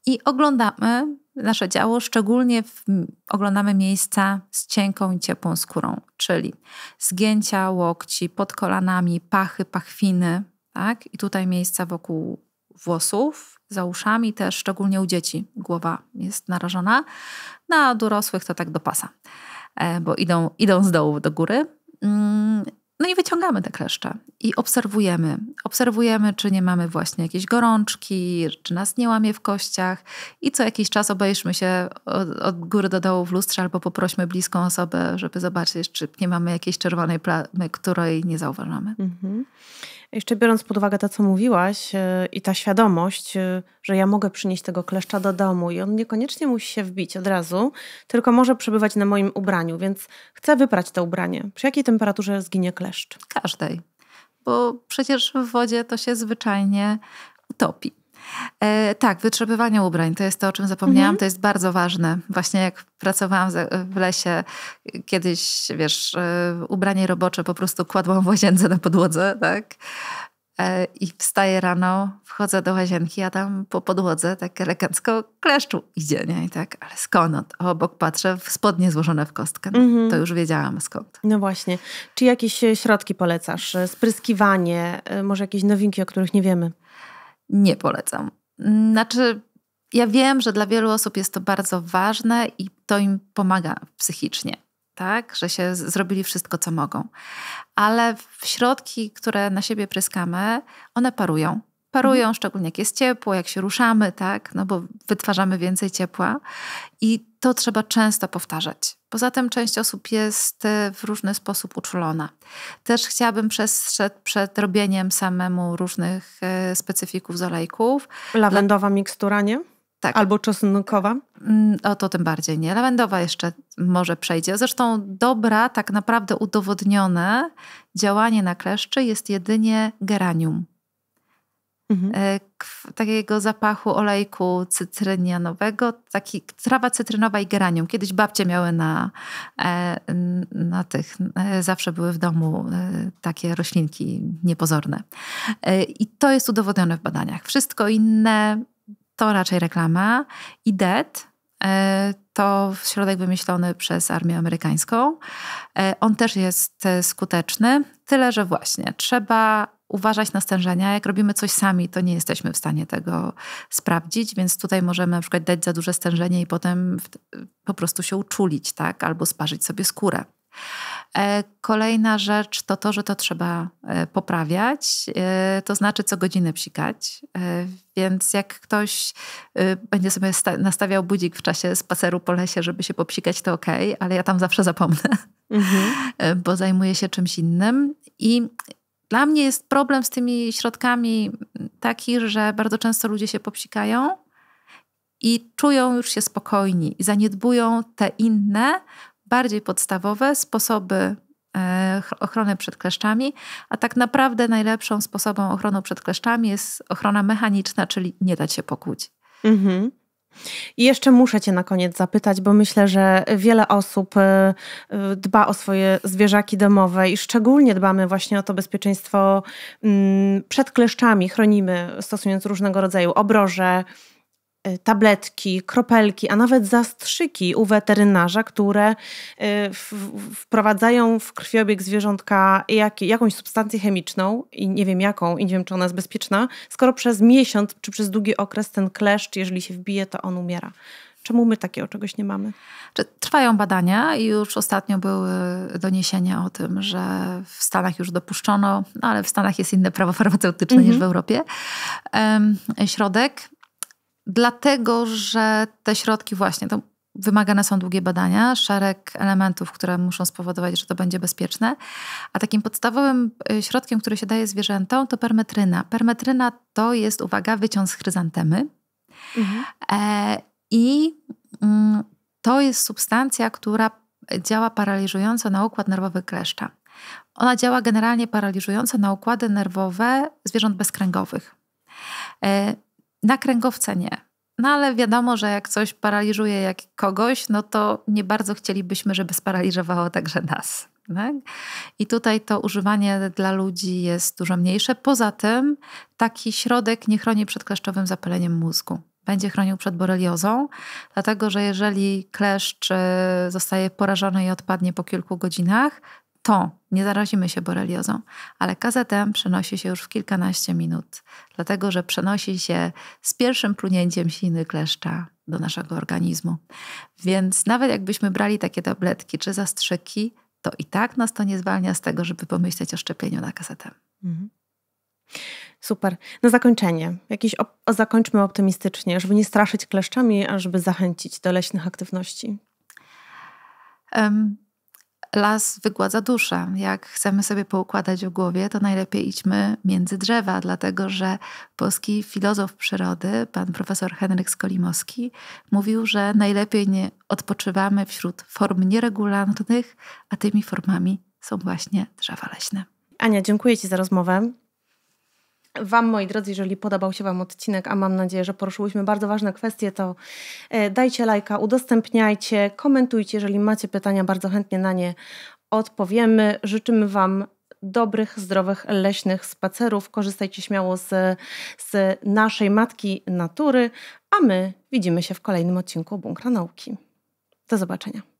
i oglądamy nasze działo, szczególnie w, oglądamy miejsca z cienką i ciepłą skórą, czyli zgięcia, łokci, pod kolanami, pachy, pachwiny, tak? I tutaj miejsca wokół włosów, za uszami też, szczególnie u dzieci głowa jest narażona, no, dorosłych to tak do pasa, e, bo idą, idą z dołu do góry. Mm, no i wyciągamy te kleszcze i obserwujemy. Obserwujemy, czy nie mamy właśnie jakiejś gorączki, czy nas nie łamie w kościach. I co jakiś czas obejrzmy się od, od góry do dołu w lustrze albo poprośmy bliską osobę, żeby zobaczyć, czy nie mamy jakiejś czerwonej plamy, której nie zauważamy. Mhm. Jeszcze biorąc pod uwagę to, co mówiłaś e, i ta świadomość, e, że ja mogę przynieść tego kleszcza do domu i on niekoniecznie musi się wbić od razu, tylko może przebywać na moim ubraniu, więc chcę wyprać to ubranie. Przy jakiej temperaturze zginie kleszcz? Każdej, bo przecież w wodzie to się zwyczajnie utopi. E, tak, wytrzepywanie ubrań, to jest to, o czym zapomniałam, mhm. to jest bardzo ważne. Właśnie jak pracowałam w lesie, kiedyś, wiesz, e, ubranie robocze po prostu kładłam w łazience na podłodze, tak? E, I wstaję rano, wchodzę do łazienki, a tam po podłodze tak elegancko kleszczu idzie, nie? I tak, ale skąd? No, obok patrzę, w spodnie złożone w kostkę. No, mhm. To już wiedziałam skąd. No właśnie. Czy jakieś środki polecasz? Spryskiwanie, może jakieś nowinki, o których nie wiemy? nie polecam. Znaczy, ja wiem, że dla wielu osób jest to bardzo ważne i to im pomaga psychicznie, tak? Że się zrobili wszystko, co mogą. Ale środki, które na siebie pryskamy, one parują parują, mhm. szczególnie jak jest ciepło, jak się ruszamy, tak? No bo wytwarzamy więcej ciepła. I to trzeba często powtarzać. Poza tym część osób jest e, w różny sposób uczulona. Też chciałabym przestrzec przed robieniem samemu różnych e, specyfików z olejków. Lawendowa Dla... mikstura, nie? Tak. Albo czosnkowa? Mm, o to tym bardziej nie. Lawendowa jeszcze może przejdzie. Zresztą dobra, tak naprawdę udowodnione działanie na kleszczy jest jedynie geranium mhm. E, takiego zapachu olejku cytrynianowego, taki trawa cytrynowa i geranium. Kiedyś babcie miały na, e, na tych, e, zawsze były w domu takie roślinki niepozorne. I to jest udowodnione w badaniach. Wszystko inne to raczej reklama i DET, to środek wymyślony przez armię amerykańską. On też jest skuteczny, tyle że właśnie trzeba uważać na stężenia. Jak robimy coś sami, to nie jesteśmy w stanie tego sprawdzić, więc tutaj możemy na przykład dać za duże stężenie i potem po prostu się uczulić, tak? Albo sparzyć sobie skórę. E, kolejna rzecz to to, że to trzeba e, poprawiać, e, to znaczy co godzinę psikać. Więc jak ktoś będzie sobie nastawiał budzik w czasie spaceru po lesie, żeby się popsikać, to ok, ale ja tam zawsze zapomnę, mhm. bo zajmuję się czymś innym. I dla mnie jest problem z tymi środkami mm, taki, że bardzo często ludzie się popsikają i czują już się spokojni i zaniedbują te inne, bardziej podstawowe sposoby e, ochrony przed kleszczami, a tak naprawdę najlepszą sposobem ochrony przed kleszczami jest ochrona mechaniczna, czyli nie dać się pokłuć. Mhm. I jeszcze muszę Cię na koniec zapytać, bo myślę, że wiele osób y, y, dba o swoje zwierzaki domowe i szczególnie dbamy właśnie o to bezpieczeństwo mm, przed kleszczami, chronimy stosując różnego rodzaju obroże, Y, tabletki, kropelki, a nawet zastrzyki u weterynarza, które y, wprowadzają w krwiobieg zwierzątka jak, jakąś substancję chemiczną i nie wiem jaką, i nie wiem czy ona jest bezpieczna, skoro przez miesiąc czy przez długi okres ten kleszcz, jeżeli się wbije, to on umiera. Czemu my takiego czegoś nie mamy? Trwają badania i już ostatnio były doniesienia o tym, że w Stanach już dopuszczono, no ale w Stanach jest inne prawo farmaceutyczne mm -hmm. niż mhm. w Europie, środek dlatego że te środki właśnie, to wymagane są długie badania, szereg elementów, które muszą spowodować, że to będzie bezpieczne. A takim podstawowym y, środkiem, który się daje zwierzętom, to permetryna. Permetryna to jest, uwaga, wyciąg z chryzantemy. Mhm. E, I mm, to jest substancja, która działa paraliżująco na układ nerwowy kleszcza. Ona działa generalnie paraliżująco na układy nerwowe zwierząt bezkręgowych. E, na kręgowce nie. No ale wiadomo, że jak coś paraliżuje jak kogoś, no to nie bardzo chcielibyśmy, żeby sparaliżowało także nas. Tak? I tutaj to używanie dla ludzi jest dużo mniejsze. Poza tym taki środek nie chroni przed kleszczowym zapaleniem mózgu. Będzie chronił przed boreliozą, dlatego że jeżeli kleszcz e, zostaje porażony i odpadnie po kilku godzinach, to nie zarazimy się boreliozą, ale KZM przenosi się już w kilkanaście minut, dlatego że przenosi się z pierwszym plunięciem siny kleszcza do naszego organizmu. Więc nawet jakbyśmy brali takie tabletki czy zastrzyki, to i tak nas to nie zwalnia z tego, żeby pomyśleć o szczepieniu na KZM. Mhm. Super. Na zakończenie, jakiś op zakończmy optymistycznie, żeby nie straszyć kleszczami, a żeby zachęcić do leśnych aktywności. Um, las wygładza duszę. Jak chcemy sobie poukładać w głowie, to najlepiej idźmy między drzewa, dlatego że polski filozof przyrody, pan profesor Henryk Skolimowski, mówił, że najlepiej nie odpoczywamy wśród form nieregularnych, a tymi formami są właśnie drzewa leśne. Ania, dziękuję Ci za rozmowę. Wam, moi drodzy, jeżeli podobał się Wam odcinek, a mam nadzieję, że poruszyłyśmy bardzo ważne kwestie, to e, dajcie lajka, udostępniajcie, komentujcie, jeżeli macie pytania, bardzo chętnie na nie odpowiemy. Życzymy Wam dobrych, zdrowych, leśnych spacerów. Korzystajcie śmiało z, z naszej matki natury, a my widzimy się w kolejnym odcinku Bunkra Nauki. Do zobaczenia.